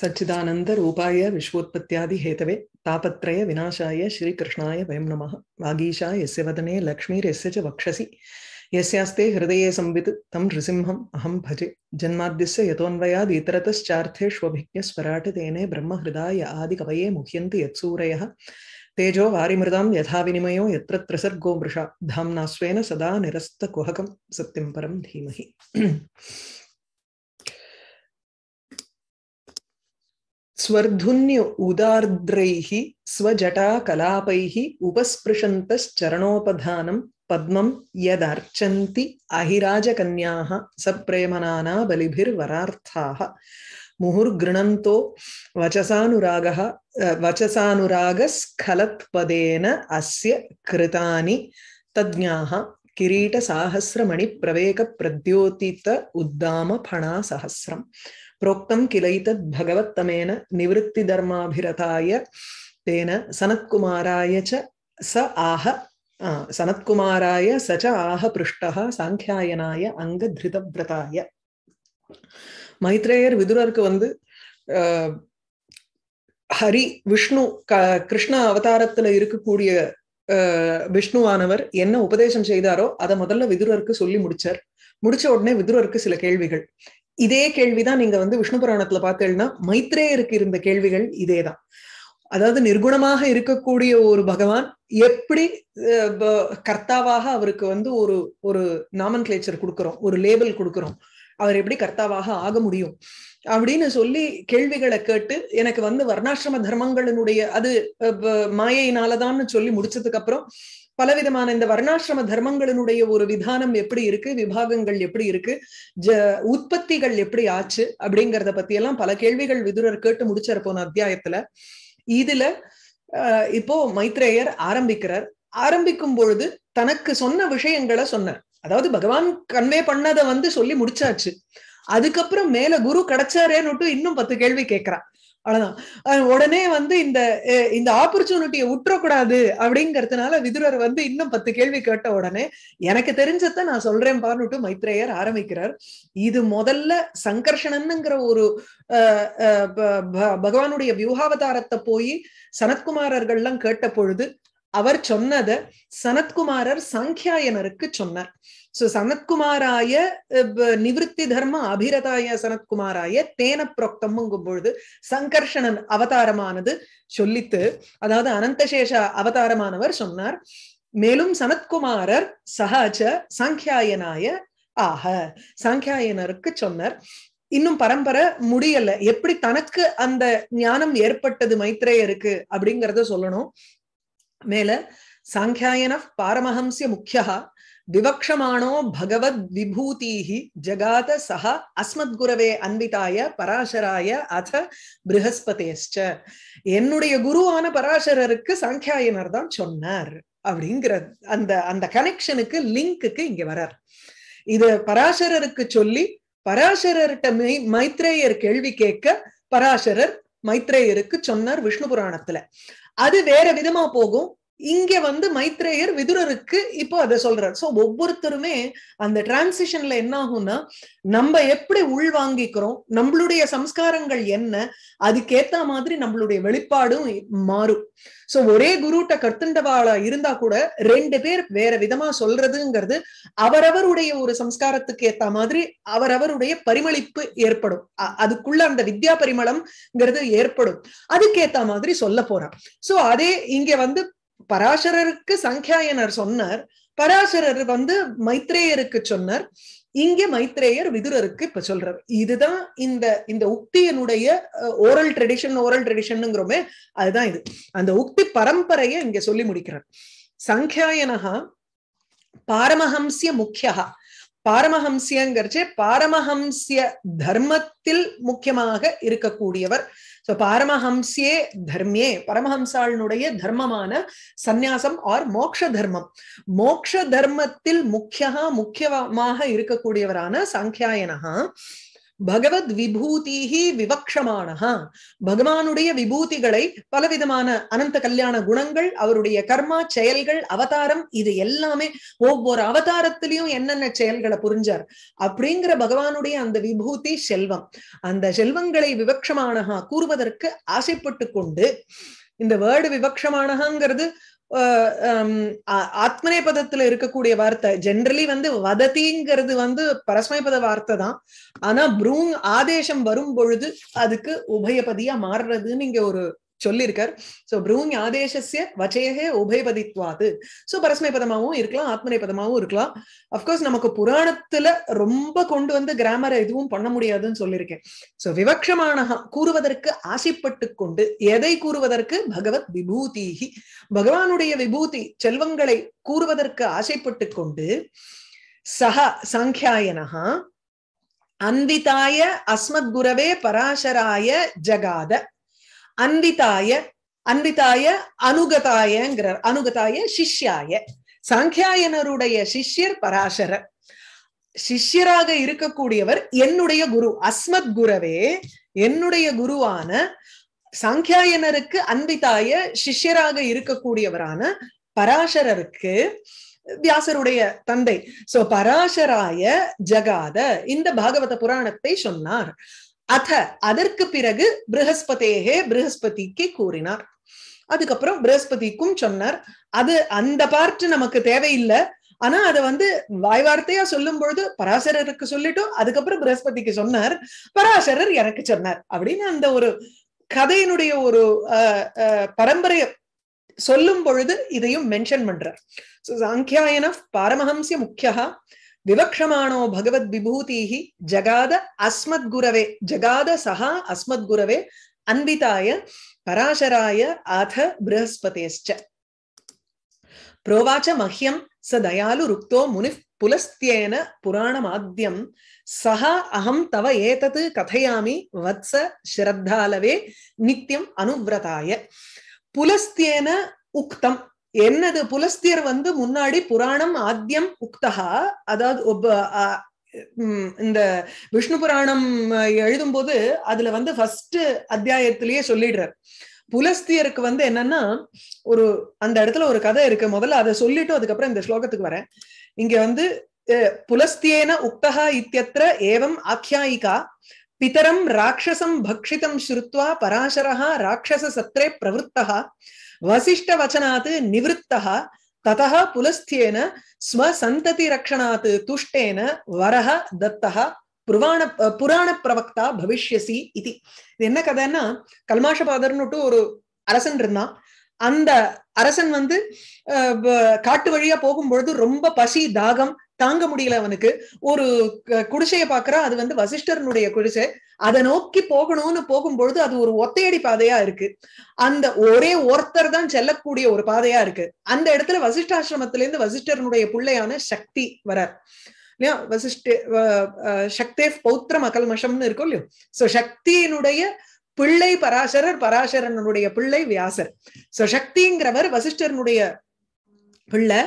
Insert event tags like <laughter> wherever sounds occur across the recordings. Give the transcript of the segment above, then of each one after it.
सच्चिदानंद रूपाय सच्चिदानन्दरूपाय विश्वोत्पत्त्यादिहेतवे तापत्रयविनाशाय श्रीकृष्णाय वयं नमः वागीशा यस्य वदने लक्ष्मीरस्य च वक्षसि यस्यास्ते हृदये संवित् तं नृसिंहम् अहं भजे जन्माद्यस्य यतोऽन्वयादितरतश्चार्थेष्वभिज्ञस्वराटतेने ब्रह्महृदाय आदिकवये मुह्यन्ति यत्सूरयः तेजो वारिमृदां यथा विनिमयो यत्र त्रसर्गो मृषा धाम्ना स्वेन सदा निरस्तकुहकं सत्यं परं धीमहि स्वर्धुन्य उदार्द्रैः स्वजटाकलापैः उपस्पृशन्तश्चरणोपधानं पद्मं यदर्चन्ति अहिराजकन्याः सप्रेमनाना बलिभिर्वरार्थाः मुहुर्गृणन्तो वचसानुरागः वचसानुरागस्खलत्पदेन अस्य कृतानि तज्ञाः किरीटसाहस्रमणिप्रवेकप्रद्योतित उद्दामफणासहस्रम् प्रोक्तं किलैतद् भगवत्तमेन निवृत्तिधर्माभिरताय तेन सनत्कुमाराय च ச ச ஆஹ சனத்குமாராய ச ஆஹ पृष्टः சாங்கியாயனாய அங்க திருதவிரதாய மைத்ரேயர் விதுரருக்கு வந்து ஹரி விஷ்ணு க கிருஷ்ண அவதாரத்துல இருக்கக்கூடிய விஷ்ணுவானவர் என்ன உபதேசம் செய்தாரோ அதை முதல்ல விதுரருக்கு சொல்லி முடிச்சார் முடிச்ச உடனே விதுரருக்கு சில கேள்விகள் இதே கேள்விதான் நீங்க வந்து விஷ்ணு புராணத்துல பார்த்தேன்னா மைத்ரேயருக்கு இருந்த கேள்விகள் இதேதான் அதாவது நிர்குணமாக இருக்கக்கூடிய ஒரு பகவான் எப்படி கர்த்தாவாக அவருக்கு வந்து ஒரு ஒரு நாமன் கிளேச்சர் கொடுக்குறோம் ஒரு லேபிள் கொடுக்குறோம் அவர் எப்படி கர்த்தாவாக ஆக முடியும் அப்படின்னு சொல்லி கேள்விகளை கேட்டு எனக்கு வந்து வர்ணாசிரம தர்மங்களினுடைய அது மாயையினாலதான்னு சொல்லி முடிச்சதுக்கு அப்புறம் பலவிதமான இந்த வர்ணாசிரம தர்மங்களினுடைய ஒரு விதானம் எப்படி இருக்கு விபாகங்கள் எப்படி இருக்கு ஜ உற்பத்திகள் எப்படி ஆச்சு அப்படிங்கறத பத்தி எல்லாம் பல கேள்விகள் விதுரர் கேட்டு முடிச்சார் போன அத்தியாயத்துல இதுல இப்போ மைத்ரேயர் ஆரம்பிக்கிறார் ஆரம்பிக்கும் பொழுது தனக்கு சொன்ன விஷயங்களை சொன்னார் அதாவது பகவான் கன்வே பண்ணதை வந்து சொல்லி முடிச்சாச்சு அதுக்கப்புறம் மேல குரு கிடைச்சாரேன்னு இன்னும் பத்து கேள்வி கேட்கிறான் அவ்வளவுதான் உடனே வந்து இந்த இந்த ஆப்பர்ச்சுனிட்டியை உற்றக்கூடாது அப்படிங்கறதுனால விதுரர் வந்து இன்னும் பத்து கேள்வி கேட்ட உடனே எனக்கு தெரிஞ்சத நான் சொல்றேன் பாருட்டு மைத்ரேயர் ஆரம்பிக்கிறார் இது முதல்ல சங்கர்ஷணன்னுங்கிற ஒரு பகவானுடைய வியூகாவதாரத்தை போய் சனத்குமாரர்கள்லாம் கேட்ட பொழுது அவர் சொன்னத சனத்குமாரர் சாங்கியாயனருக்கு சொன்னார் சோ சனத்குமாராய நிவத்தி தர்ம அபிரதாய சனத்குமாராய தேன புரோக்தம்ங்கும் பொழுது சங்கர்ஷணன் அவதாரமானது சொல்லித்து அதாவது அனந்தசேஷ அவதாரமானவர் சொன்னார் மேலும் சனத்குமாரர் சகாச்ச சாங்கியாயனாய ஆக சாங்கியாயனருக்கு சொன்னார் இன்னும் பரம்பரை முடியல எப்படி தனக்கு அந்த ஞானம் ஏற்பட்டது மைத்ரேயருக்கு அப்படிங்கறத சொல்லணும் மேல சாங்கியாயன பாரமஹம்சிய முக்கியா விவக்ஷமானோ பகவத் விபூதீஹி ஜகாத சஹ அஸ்மத்குரவே அன்பிதாய பராசராய அத பிருகஸ்பதேஷ்ட என்னுடைய குருவான பராசரருக்கு சாங்கியாயனர் தான் சொன்னார் அப்படிங்கிற அந்த அந்த கனெக்ஷனுக்கு லிங்க்குக்கு இங்க வரார் இது பராசரருக்கு சொல்லி பராசரர்கிட்ட மை மைத்ரேயர் கேள்வி கேட்க பராசரர் மைத்ரேயருக்கு சொன்னார் விஷ்ணு புராணத்துல அது வேற விதமா போகும் இங்க வந்து மைத்ரேயர் விதுரருக்கு இப்போ அதை சொல்றாரு சோ ஒவ்வொருத்தருமே அந்த டிரான்சிஷன்ல என்ன ஆகும்னா நம்ம எப்படி உள்வாங்கிக்கிறோம் நம்மளுடைய சம்ஸ்காரங்கள் என்ன அதுக்கேத்த மாதிரி நம்மளுடைய வெளிப்பாடும் மாறும் சோ ஒரே குருட்ட கர்த்தண்டவாளா இருந்தா கூட ரெண்டு பேர் வேற விதமா சொல்றதுங்கிறது அவரவருடைய ஒரு சம்ஸ்காரத்துக்கு ஏத்த மாதிரி அவரவருடைய பரிமளிப்பு ஏற்படும் அதுக்குள்ள அந்த வித்யா பரிமளம்ங்கிறது ஏற்படும் அதுக்கேத்த மாதிரி சொல்ல போறான் சோ அதே இங்க வந்து பராசரருக்கு சங்கியாயனர் சொன்னார் பராசரர் வந்து மைத்ரேயருக்கு சொன்னார் இங்கே மைத்ரேயர் விதுரருக்கு இப்ப சொல்றார் இதுதான் இந்த இந்த உக்தியினுடைய ஓரல் ட்ரெடிஷன் ஓரல் ட்ரெடிஷனுங்கிறோமே அதுதான் இது அந்த உக்தி பரம்பரையை இங்க சொல்லி முடிக்கிறார் சங்கியாயனகா பாரமஹம்சிய முக்கியகா பாரமஹம்சியங்கிறச்சே பாரமஹம்சிய தர்மத்தில் முக்கியமாக இருக்கக்கூடியவர் சோ பரமஹம்சே தர்மியே பரமஹம்சாளனுடைய தர்மமான சந்நியாசம் ஆர் மோக்ஷ தர்மம் மோக்ஷ தர்மத்தில் முக்கிய முக்கியமாக இருக்கக்கூடியவரான சாங்கியாயனகா பகவத் விபூதிஹி விவக்ஷமானஹா பகவானுடைய விபூதிகளை பலவிதமான அனந்த கல்யாண குணங்கள் அவருடைய கர்மா செயல்கள் அவதாரம் இது எல்லாமே ஒவ்வொரு அவதாரத்திலையும் என்னென்ன செயல்களை புரிஞ்சார் அப்படிங்கிற பகவானுடைய அந்த விபூதி செல்வம் அந்த செல்வங்களை விவக்ஷமானஹா கூறுவதற்கு ஆசைப்பட்டு கொண்டு இந்த வேர்டு விவக்ஷமானகாங்கிறது ஆத்மனே பதத்துல இருக்கக்கூடிய வார்த்தை ஜென்ரலி வந்து வதத்திங்கிறது வந்து பரஸ்மைபத வார்த்தை தான் ஆனா ப்ரூங் ஆதேசம் வரும் பொழுது அதுக்கு உபயபதியா மாறுறதுன்னு இங்க ஒரு சொல்லியிருக்கார் சோ ப்ரூங் ஆதேசிய வச்சையகே உபயபதித்வாது சோ பரஸ்மை பதமாவும் இருக்கலாம் ஆத்மனை பதமாவும் இருக்கலாம் அப்கோர்ஸ் நமக்கு புராணத்துல ரொம்ப கொண்டு வந்து கிராமரை எதுவும் பண்ண முடியாதுன்னு சொல்லியிருக்கேன் சோ விவக்ஷமானகா கூறுவதற்கு ஆசைப்பட்டு கொண்டு எதை கூறுவதற்கு பகவத் விபூதிஹி பகவானுடைய விபூதி செல்வங்களை கூறுவதற்கு ஆசைப்பட்டு கொண்டு சஹ சாங்கியாயனகா அந்திதாய அஸ்மத் குரவே பராசராய ஜகாத அன்விதாய அன்விதாய அனுகதாயங்கிறார் அனுகதாய சிஷ்யாய சாங்கியாயனருடைய சிஷ்யர் பராசரர் சிஷ்யராக இருக்கக்கூடியவர் என்னுடைய குரு அஸ்மத் குரவே என்னுடைய குருவான சாங்கியாயனருக்கு அன்பிதாய சிஷ்யராக இருக்கக்கூடியவரான பராசரருக்கு வியாசருடைய தந்தை சோ பராசராய ஜகாத இந்த பாகவத புராணத்தை சொன்னார் அத அதற்கு பிறகு பிருகஸ்பதேகே பிருகஸ்பதிக்கு கூறினார் அதுக்கப்புறம் பிருகஸ்பதிக்கும் சொன்னார் அது அந்த பார்ட் நமக்கு தேவையில்லை ஆனா அதை வந்து வாய் வார்த்தையா சொல்லும் பொழுது பராசரருக்கு சொல்லிட்டோம் அதுக்கப்புறம் பிருகஸ்பதிக்கு சொன்னார் பராசரர் எனக்கு சொன்னார் அப்படின்னு அந்த ஒரு கதையினுடைய ஒரு பரம்பரைய சொல்லும் பொழுது இதையும் மென்ஷன் பண்றார் சாங்கியாயன பாரமஹம்சிய முக்கியா विवक्षमाणो भगवद्विभूतिः जगाद अस्मद्गुरवे जगाद सः अस्मद्गुरवे अन्विताय पराशराय अथ बृहस्पतेश्च प्रोवाच मह्यं स दयालु दयालुरुक्तो मुनिः पुलस्त्येन पुराणमाद्यं सह अहम तव एतत् कथयामि वत्स श्रद्धालवे नित्यम् अनुव्रताय पुलस्त्येन उक्तम् என்னது புலஸ்தியர் வந்து முன்னாடி புராணம் ஆத்தியம் உக்தகா அதாவது ஒப்ப இந்த விஷ்ணு புராணம் எழுதும்போது அதுல வந்து ஃபர்ஸ்ட் அத்தியாயத்திலேயே சொல்லிடுறார் புலஸ்தியருக்கு வந்து என்னன்னா ஒரு அந்த இடத்துல ஒரு கதை இருக்கு முதல்ல அதை சொல்லிட்டு அதுக்கப்புறம் இந்த ஸ்லோகத்துக்கு வரேன் இங்க வந்து புலஸ்தியேன உக்தகா இத்தியத்திர ஏவம் ஆக்கியாயிகா பிதரம் ராட்சசம் பக்ஷிதம் ஸ்ருத்வா பராசரஹா ராட்சச சத்திரே பிரவருத்தகா வசிஷ்ட வச்சனாத் நிவத்தா ததா புலஸ்தியேன ஸ்ம சந்ததி ரக்ஷணாத் துஷ்டேன வரஹ தத்தஹ புராண புராண பிரவக்தா பவிஷ்யசி இது என்ன கதைன்னா கல்மாஷபாதர்னுட்டு ஒரு அரசன் இருந்தான் அந்த அரசன் வந்து காட்டு வழியா போகும்பொழுது ரொம்ப பசி தாகம் தாங்க முடியல அவனுக்கு ஒரு குடிசையை பாக்குறா அது வந்து வசிஷ்டருடைய குடிசை அதை நோக்கி போகணும்னு போகும்பொழுது அது ஒரு ஒத்தையடி பாதையா இருக்கு அந்த ஒரே ஒருத்தர் தான் செல்லக்கூடிய ஒரு பாதையா இருக்கு அந்த இடத்துல வசிஷ்டாசிரமத்தில இருந்து வசிஷ்டரனுடைய பிள்ளையான சக்தி வரார் இல்லையா வசிஷ்ட சக்தே பௌத்திரம் மஷம்னு இருக்கும் இல்லையோ சோ சக்தியினுடைய பிள்ளை பராசரர் பராசரனுடைய பிள்ளை வியாசர் சோ சக்திங்கிறவர் வசிஷ்டருடைய பிள்ளை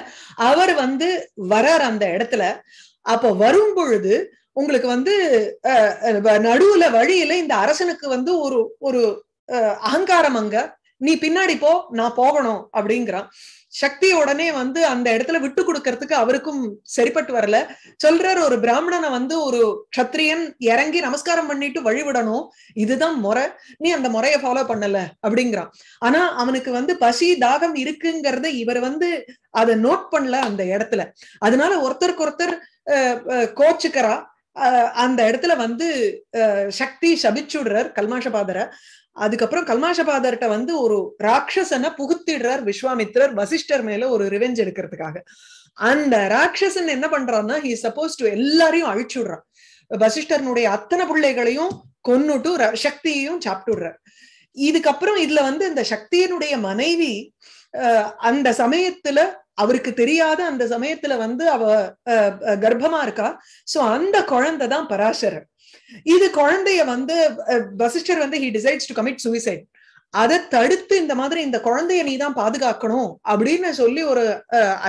அவர் வந்து வரார் அந்த இடத்துல அப்ப வரும் பொழுது உங்களுக்கு வந்து நடுவுல வழியில இந்த அரசனுக்கு வந்து ஒரு ஒரு அகங்காரம் அங்க நீ பின்னாடி போ நான் போகணும் அப்படிங்கிறான் சக்தி உடனே வந்து அந்த இடத்துல விட்டு கொடுக்கறதுக்கு அவருக்கும் சரிப்பட்டு வரல சொல்றாரு ஒரு பிராமணனை வந்து ஒரு கத்திரியன் இறங்கி நமஸ்காரம் பண்ணிட்டு வழிவிடணும் இதுதான் முறை நீ அந்த முறைய ஃபாலோ பண்ணல அப்படிங்கிறான் ஆனா அவனுக்கு வந்து பசி தாகம் இருக்குங்கிறத இவர் வந்து அதை நோட் பண்ணல அந்த இடத்துல அதனால ஒருத்தருக்கு ஒருத்தர் கோச்சுக்கிறா அந்த இடத்துல வந்து சக்தி சபிச்சுடுறார் கல்மாஷபாதரை அதுக்கப்புறம் கல்மாஷபாதர்கிட்ட வந்து ஒரு ராட்சசனை புகுத்திடுறார் விஸ்வாமித்ரர் வசிஷ்டர் மேல ஒரு ரிவெஞ்ச் எடுக்கிறதுக்காக அந்த ராட்சசன் என்ன பண்றான்னா ஹி சப்போஸ் டு எல்லாரையும் அழிச்சுடுறான் வசிஷ்டர்னுடைய அத்தனை பிள்ளைகளையும் கொன்னுட்டு சக்தியையும் சாப்பிட்டுடுறார் இதுக்கப்புறம் இதுல வந்து இந்த சக்தியினுடைய மனைவி அந்த சமயத்துல அவருக்கு தெரியாத அந்த சமயத்துல வந்து அவ கர்ப்பமா இருக்கா சோ அந்த குழந்தை தான் பராசரர் இது குழந்தைய வந்து வசிஷ்டர் வந்து he decides to commit suicide அதை தடுத்து இந்த மாதிரி இந்த குழந்தைய நீ தான் பாதுகாக்கணும் அப்படின்னு சொல்லி ஒரு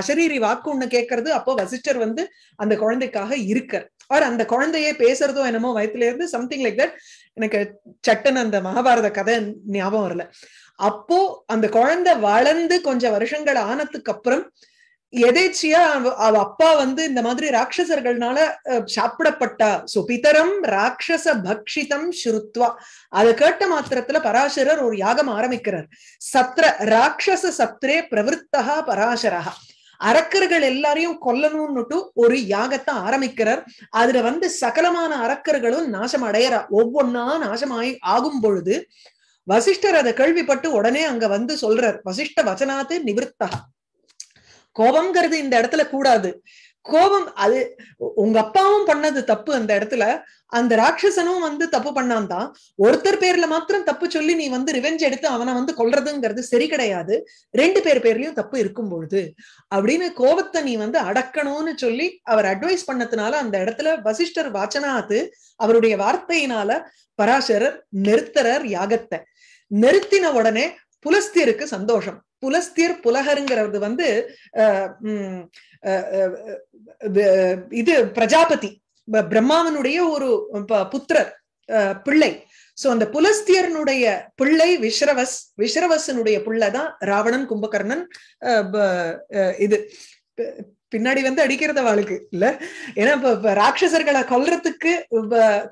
அசரீரி வாக்கு ஒண்ணு கேட்கறது அப்போ வசிஷ்டர் வந்து அந்த குழந்தைக்காக இருக்கார் அவர் அந்த குழந்தையே பேசுறதோ என்னமோ வயத்துல இருந்து சம்திங் லைக் தட் எனக்கு சட்டன் அந்த மகாபாரத கதை ஞாபகம் வரல அப்போ அந்த குழந்தை வளர்ந்து கொஞ்சம் வருஷங்கள் ஆனதுக்கு அப்புறம் எதேச்சியா அவ அப்பா வந்து இந்த மாதிரி ராட்சசர்கள்னால சாப்பிடப்பட்டா சோ ராட்சச பக்ஷிதம் ஸ்ருத்வா அதை கேட்ட மாத்திரத்துல பராசரர் ஒரு யாகம் ஆரம்பிக்கிறார் சத்ர ராட்சச சத்ரே பிரவருத்தகா பராசரகா அரக்கர்கள் எல்லாரையும் கொல்லணும்னுட்டு ஒரு யாகத்தை ஆரம்பிக்கிறார் அதுல வந்து சகலமான அரக்கர்களும் நாசம் அடையறா ஒவ்வொன்னா நாசமாய் ஆகும் பொழுது வசிஷ்டர் அதை கேள்விப்பட்டு உடனே அங்க வந்து சொல்றார் வசிஷ்ட வச்சனாத்து நிவிற்த்தா கோபம்ங்கிறது இந்த இடத்துல கூடாது கோபம் அது உங்க அப்பாவும் பண்ணது தப்பு அந்த இடத்துல அந்த ராட்சசனும் வந்து தப்பு பண்ணான் தான் ஒருத்தர் பேர்ல மாத்திரம் தப்பு சொல்லி நீ வந்து ரிவெஞ்ச் எடுத்து அவனை வந்து கொல்றதுங்கிறது சரி கிடையாது ரெண்டு பேர் பேர்லயும் தப்பு இருக்கும் பொழுது அப்படின்னு கோபத்தை நீ வந்து அடக்கணும்னு சொல்லி அவர் அட்வைஸ் பண்ணதுனால அந்த இடத்துல வசிஷ்டர் வாச்சனாத்து அவருடைய வார்த்தையினால பராசரர் நிறுத்தரர் யாகத்தை நிறுத்தின உடனே புலஸ்தியருக்கு சந்தோஷம் புலஸ்தியர் புலகருங்கிறது வந்து இது பிரஜாபதி பிரம்மாவனுடைய ஒரு புத்திரர் பிள்ளை சோ அந்த புலஸ்தியர்னுடைய பிள்ளை விஸ்ரவஸ் விஸ்ரவசனுடைய பிள்ளைதான் ராவணன் கும்பகர்ணன் இது பின்னாடி வந்து அடிக்கிறது அவளுக்கு இல்ல ஏன்னா இப்ப ராட்சசர்களை கொல்றதுக்கு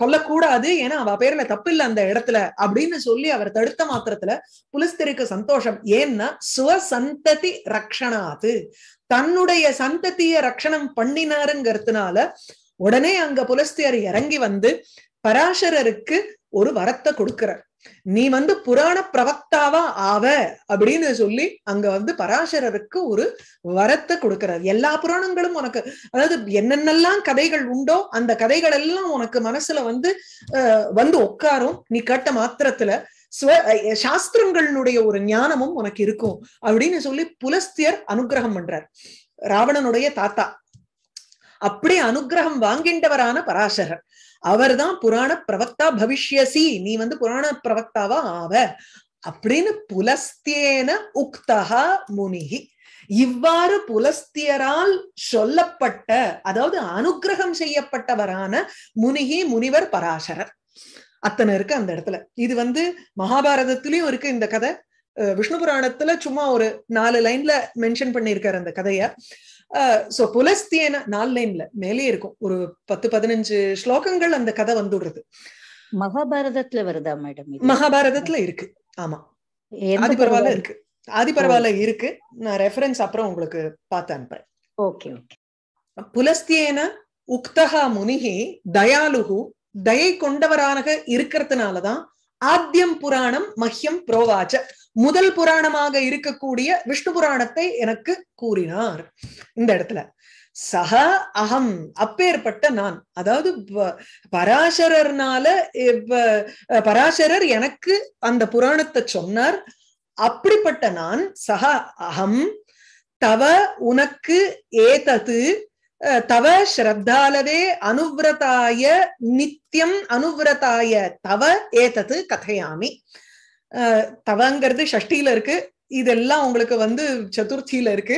கொல்லக்கூடாது ஏன்னா அவ பேர்ல தப்பு இல்ல அந்த இடத்துல அப்படின்னு சொல்லி அவர் தடுத்த மாத்திரத்துல புலிஸ்தருக்கு சந்தோஷம் ஏன்னா சுவசந்ததி ரக்ஷனாது தன்னுடைய சந்ததிய ரக்ஷணம் பண்ணினாருங்கிறதுனால உடனே அங்க புலஸ்தியர் இறங்கி வந்து பராசரருக்கு ஒரு வரத்தை கொடுக்கிறார் நீ வந்து புராண பிரவக்தாவா ஆவ அப்படின்னு சொல்லி அங்க வந்து பராசரருக்கு ஒரு வரத்தை கொடுக்கிறார் எல்லா புராணங்களும் உனக்கு அதாவது என்னென்னலாம் கதைகள் உண்டோ அந்த கதைகள் எல்லாம் உனக்கு மனசுல வந்து வந்து உட்காரும் நீ கேட்ட மாத்திரத்துல ஸ்வ சாஸ்திரங்களினுடைய ஒரு ஞானமும் உனக்கு இருக்கும் அப்படின்னு சொல்லி புலஸ்தியர் அனுகிரகம் பண்றார் ராவணனுடைய தாத்தா அப்படி அனுகிரகம் வாங்கின்றவரான பராசரர் அவர் தான் புராண பிரவக்தா பவிஷ்யசி நீ வந்து புராண பிரவக்தாவா ஆவ அப்படின்னு புலஸ்தியேன உக்தகா முனிகி இவ்வாறு புலஸ்தியரால் சொல்லப்பட்ட அதாவது அனுகிரகம் செய்யப்பட்டவரான முனிகி முனிவர் பராசரர் அத்தனை இருக்கு அந்த இடத்துல இது வந்து மகாபாரதத்திலயும் இருக்கு இந்த கதை விஷ்ணு புராணத்துல சும்மா ஒரு நாலு லைன்ல மென்ஷன் பண்ணியிருக்காரு அந்த கதைய சோ புலஸ்தியன நாலு லைன்ல மேலே இருக்கும் ஒரு பத்து பதினஞ்சு ஸ்லோகங்கள் அந்த கதை வந்துடுறது மகாபாரதத்துல வருதா மேடம் மகாபாரதத்துல இருக்கு ஆமா ஆதி பரவாயில்ல இருக்கு ஆதி பரவாயில்ல இருக்கு நான் ரெஃபரன்ஸ் அப்புறம் உங்களுக்கு பார்த்து அனுப்புறேன் ஓகே ஓகே புலஸ்தியேன உக்தகா முனிகி தயாலுகு தயை கொண்டவரானக இருக்கிறதுனாலதான் ஆத்தியம் புராணம் மஹ்யம் புரோவாச்ச முதல் புராணமாக இருக்கக்கூடிய விஷ்ணு புராணத்தை எனக்கு கூறினார் இந்த இடத்துல சக அகம் அப்பேற்பட்ட நான் அதாவது பராசரர்னால பராசரர் எனக்கு அந்த புராணத்தை சொன்னார் அப்படிப்பட்ட நான் சக அகம் தவ உனக்கு ஏதது தவ ஸ்ரத்தாலவே அனுவிரதாய நித்தியம் அனுவிரதாய தவ ஏத்தது கதையாமி தவங்கிறது ஷஷ்டியில இருக்கு இதெல்லாம் உங்களுக்கு வந்து சதுர்த்தியில இருக்கு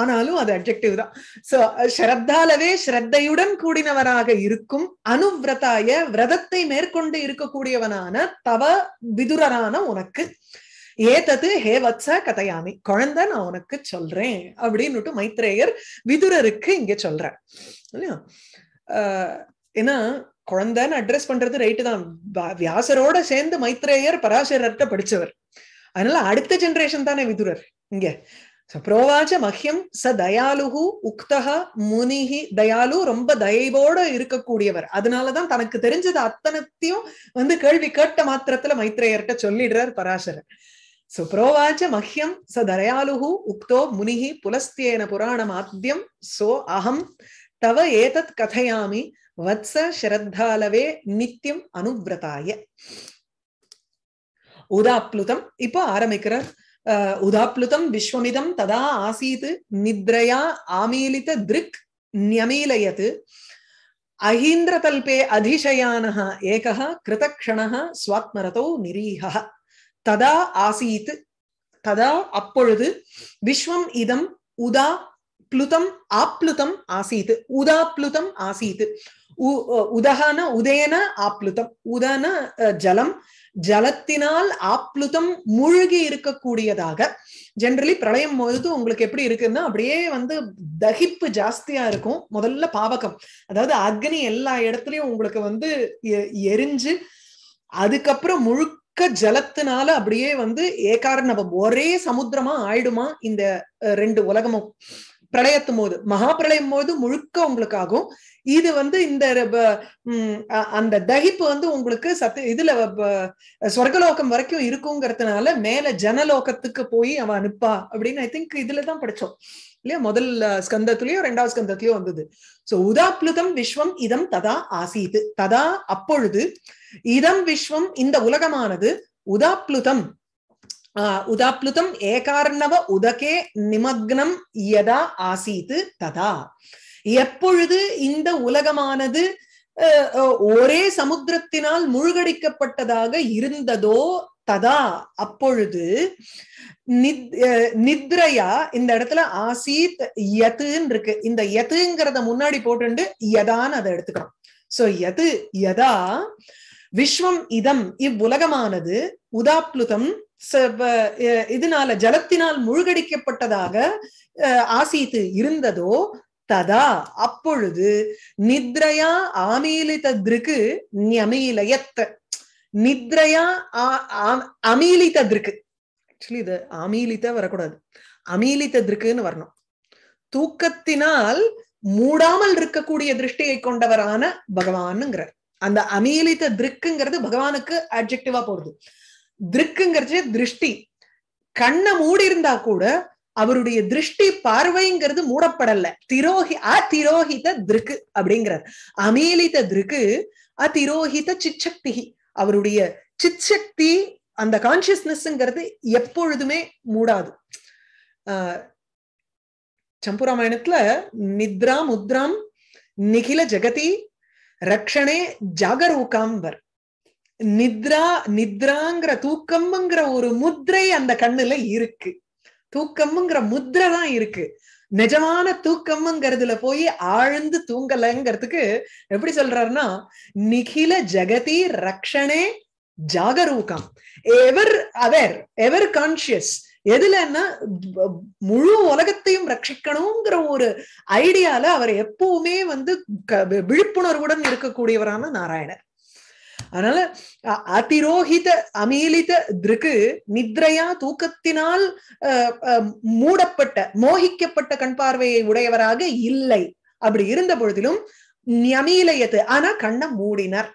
ஆனாலும் அது அப்ஜெக்டிவ் தான் சோ ஸ்ரத்தாலவே ஸ்ரத்தையுடன் கூடினவராக இருக்கும் அனுவிரதாய விரதத்தை மேற்கொண்டு இருக்கக்கூடியவனான தவ விதுரரான உனக்கு ஏதது ஹே வத்ச கதையாமி குழந்தை நான் உனக்கு சொல்றேன் அப்படின்னுட்டு மைத்ரேயர் விதுரருக்கு இங்க சொல்ற இல்லையா ஏன்னா குழந்தைன்னு அட்ரஸ் பண்றது ரைட்டு தான் வியாசரோட சேர்ந்து மைத்ரேயர் பராசரர்கிட்ட படிச்சவர் அதனால அடுத்த ஜெனரேஷன் தானே விதுரர் இங்க புரோவாச்ச மஹ்யம் ச தயாலுகு உக்தஹ முனிஹி தயாலு ரொம்ப தயவோட இருக்கக்கூடியவர் அதனாலதான் தனக்கு தெரிஞ்சது அத்தனத்தையும் வந்து கேள்வி கேட்ட மாத்திரத்துல மைத்ரேயர்கிட்ட சொல்லிடுறார் பராசரர் சுப்ரோவாச்ச மஹ்யம் ச தரயாலுஹு உக்தோ முனிஹி புலஸ்தேன புராணமாத்யம் சோ அகம் தவ ஏதத் கதையாமி வத்ச ஷரத்தாலவே நித்தியம் அனுவிரதாய உதாப்ளுதம் இப்போ ஆரம்பிக்கிறார் உதாப்ளுதம் விஸ்வமிதம் ததா ஆசீத் நித்ரயா ஆமீலித திருக் நியமீலயத் அஹீந்திரதல்பே அதிசயானः ஏகः கிருதக்ஷணः ஸ்வாத்மரதோ நிரீகः ததா ஆசீத் ததா அப்பொழுது விஸ்வம் இதம் உதா ப்ளுதம் ஆப்ளுதம் ஆசீத் உதா ப்ளுதம் ஆசீத் உதகன உதயன ஆப்ளுதம் உதன ஜலம் ஜலத்தினால் ஆப்ளுதம் மூழ்கி இருக்கக்கூடியதாக ஜென்ரலி பிரளயம் போது உங்களுக்கு எப்படி இருக்குன்னா அப்படியே வந்து தகிப்பு ஜாஸ்தியா இருக்கும் முதல்ல பாவகம் அதாவது அக்னி எல்லா இடத்துலயும் உங்களுக்கு வந்து எரிஞ்சு அதுக்கப்புறம் முழு பக்க ஜலத்தினால அப்படியே வந்து ஏகாரணவம் ஒரே சமுத்திரமா ஆயிடுமா இந்த ரெண்டு உலகமும் பிரளயத்தும் போது மகா பிரளயம் போது முழுக்க உங்களுக்கு ஆகும் இது வந்து இந்த அந்த தகிப்பு வந்து உங்களுக்கு சத்து இதுல சொர்க்கலோகம் வரைக்கும் இருக்குங்கிறதுனால மேல ஜனலோகத்துக்கு போய் அவன் அனுப்பா அப்படின்னு ஐ திங்க் இதுலதான் படிச்சோம் இல்லையா முதல் ஸ்கந்தத்திலயோ ரெண்டாவது ஸ்கந்தத்திலயோ வந்தது சோ உதாப்ளுதம் விஸ்வம் இதம் ததா ஆசீது ததா அப்பொழுது இதம் விஸ்வம் இந்த உலகமானது உதாப்ளுதம் ஆஹ் உதாப்ளுதம் ஏகார்ணவ உதகே நிமக்னம் யதா ஆசீத்து ததா எப்பொழுது இந்த உலகமானது ஒரே சமுத்திரத்தினால் முழுகடிக்கப்பட்டதாக இருந்ததோ ததா அப்பொழுது நித்ரையா இந்த இடத்துல ஆசீத் யத்துன்னு இருக்கு இந்த யத்துங்கிறத முன்னாடி போட்டு யதான்னு அதை எடுத்துக்கலாம் சோ யது யதா விஸ்வம் இதம் இவ்வுலகமானது உதாப்ளுதம் இதனால ஜலத்தினால் முழுகடிக்கப்பட்டதாக ஆசீத்து இருந்ததோ ததா அப்பொழுது நித்ரையா ஆமீலிதத்ருக்கு நியமீலயத் நித்ரையா அமீலித திருக்கு ஆக்சுவலி இது அமீலித வரக்கூடாது அமீலித திருக்குன்னு வரணும் தூக்கத்தினால் மூடாமல் இருக்கக்கூடிய திருஷ்டியை கொண்டவரான பகவானுங்கிறார் அந்த அமீலித திருக்குங்கிறது பகவானுக்கு அப்ஜெக்டிவா போடுது திருக்குங்கிறது திருஷ்டி கண்ணை மூடி இருந்தா கூட அவருடைய திருஷ்டி பார்வைங்கிறது மூடப்படல திரோகி அதிரோகித திருக்கு அப்படிங்கிறார் அமீலித திருக்கு அதிரோகித சிச்சக்திகி அவருடைய சித் சக்தி அந்த கான்சியஸ்னஸ்ங்கிறது எப்பொழுதுமே மூடாது சம்புராமாயணத்துல நித்ரா முத்ராம் நிகில ஜெகதி ரக்ஷனே ஜாகரூகாம்பர் நித்ரா நித்ராங்கிற தூக்கம்ங்கிற ஒரு முத்ரை அந்த கண்ணுல இருக்கு தூக்கம்ங்கிற முத்ரை தான் இருக்கு நிஜமான தூக்கம்ங்கிறதுல போய் ஆழ்ந்து தூங்கலைங்கிறதுக்கு எப்படி சொல்றாருன்னா நிகில ஜெகதி ரக்ஷனே ஜாகரூகம் எவர் அவேர் எவர் கான்சியஸ் எதுலன்னா முழு உலகத்தையும் ரட்சிக்கணுங்கிற ஒரு ஐடியால அவர் எப்பவுமே வந்து விழிப்புணர்வுடன் இருக்கக்கூடியவரான நாராயணர் அதனால அதிரோகித அமீலித திருக்கு நித்ரையா தூக்கத்தினால் மூடப்பட்ட மோகிக்கப்பட்ட கண் பார்வையை உடையவராக இல்லை அப்படி இருந்த பொழுதிலும் நியமீலயத்து ஆனா கண்ண மூடினர்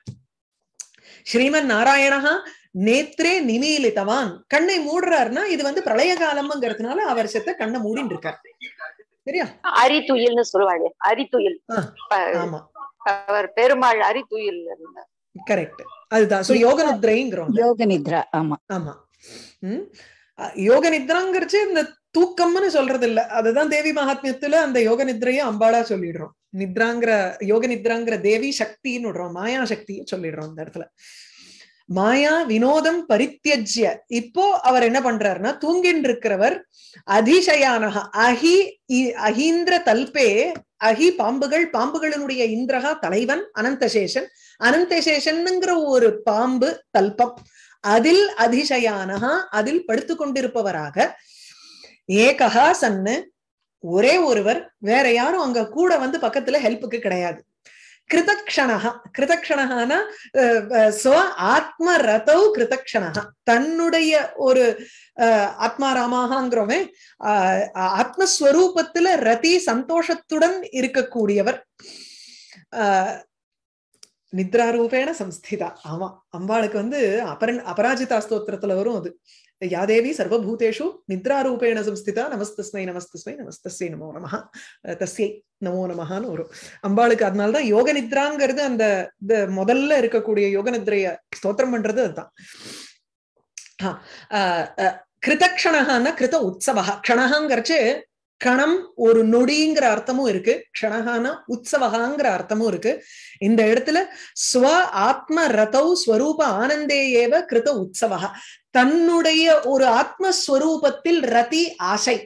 ஸ்ரீமன் நாராயணகா நேத்ரே நிமீலித்தவான் கண்ணை மூடுறாருன்னா இது வந்து பிரளய காலம்ங்கிறதுனால அவர் செத்த கண்ணை மூடின்னு இருக்கார் சரியா அரித்துயில்னு சொல்லுவாங்க அரித்துயில் ஆமா அவர் பெருமாள் அரித்துயில் கரெக்ட் அதுதான் சோ யோக நித்ரைங்கிறோம் யோக நித்ரா ஆமா ஆமா யோக நித்ராங்கிறச்சு இந்த தூக்கம்னு சொல்றது இல்ல அதுதான் தேவி மகாத்மியத்துல அந்த யோக நித்ரையை அம்பாளா சொல்லிடுறோம் நித்ராங்கிற யோக நித்ராங்கிற தேவி சக்தின்னு விடுறோம் மாயா சக்தியை சொல்லிடுறோம் இந்த இடத்துல மாயா வினோதம் பரித்தியஜ்ய இப்போ அவர் என்ன பண்றாருன்னா தூங்கின் இருக்கிறவர் அஹி அஹீந்திர தல்பே அஹி பாம்புகள் பாம்புகளினுடைய இந்திரகா தலைவன் அனந்தசேஷன் அனந்தசேஷன்ங்கிற ஒரு பாம்பு தல்பம் அதில் அதிசயானஹா அதில் படுத்து கொண்டிருப்பவராக ஏகஹா சன்னு ஒரே ஒருவர் வேற யாரும் அங்க கூட வந்து பக்கத்துல ஹெல்ப்புக்கு கிடையாது கிருதக்ஷணகா கிருதக்ஷணகானா ஸ்வ ஆத்ம ரதௌ கிருதக்ஷணகா தன்னுடைய ஒரு அஹ் ஆத்மாராமாகங்கிறோமே ஆத்மஸ்வரூபத்துல ரதி சந்தோஷத்துடன் இருக்கக்கூடியவர் நித்ரா ரூபேண சம்ஸ்திதா ஆமா அம்பாளுக்கு வந்து அபரன் அபராஜிதா ஸ்தோத்திரத்துல வரும் அது யாதேவி சர்வபூதேஷு நித்ரா ரூபேண சம்ஸ்திதா நமஸ்தஸ்மை நமஸ்தஸ்மை நமஸ்தே நமோ நம தஸ்யை நமோ நமஹான்னு வரும் அம்பாளுக்கு அதனாலதான் யோக நித்ராங்கிறது அந்த முதல்ல இருக்கக்கூடிய யோக நித்ரைய ஸ்தோத்திரம் பண்றது அதுதான் கிருத கிருதக்ஷணகான்னா கிருத உற்சவ க்ஷணகாங்கிறச்சு கணம் ஒரு நொடிங்கிற அர்த்தமும் இருக்கு க்ஷணகானா உற்சவகாங்கிற அர்த்தமும் இருக்கு இந்த இடத்துல ஸ்வ ஆத்ம ரதௌ ஸ்வரூப ஆனந்தே ஏவ கிருத உற்சவா தன்னுடைய ஒரு ஆத்மஸ்வரூபத்தில் ரதி ஆசை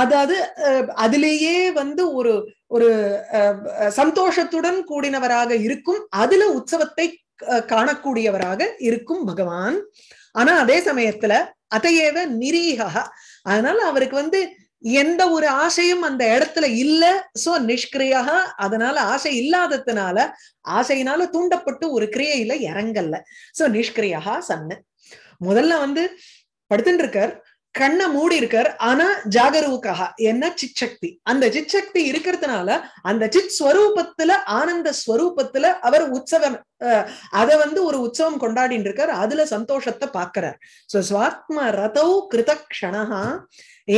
அதாவது அதிலேயே வந்து ஒரு ஒரு சந்தோஷத்துடன் கூடினவராக இருக்கும் அதுல உற்சவத்தை காணக்கூடியவராக இருக்கும் பகவான் ஆனா அதே சமயத்துல அதையேவ நிரீகா அதனால அவருக்கு வந்து எந்த ஒரு ஆசையும் அந்த இடத்துல இல்ல சோ நிஷ்கிரியாக அதனால ஆசை இல்லாததுனால ஆசையினால தூண்டப்பட்டு ஒரு கிரியையில இறங்கல்ல சோ நிஷ்கிரியாக சன்னு முதல்ல வந்து படுத்துட்டு இருக்கார் கண்ணை மூடி இருக்கார் ஆனா ஜாகரூக்காக என்ன சிச்சக்தி அந்த சிச்சக்தி இருக்கிறதுனால அந்த சித் ஸ்வரூபத்துல ஆனந்த ஸ்வரூபத்துல அவர் உற்சவம் அதை வந்து ஒரு உற்சவம் கொண்டாடின்னு இருக்கார் அதுல சந்தோஷத்தை பாக்குறார் சோ சுவாத்ம ரதௌ கிருத கணஹா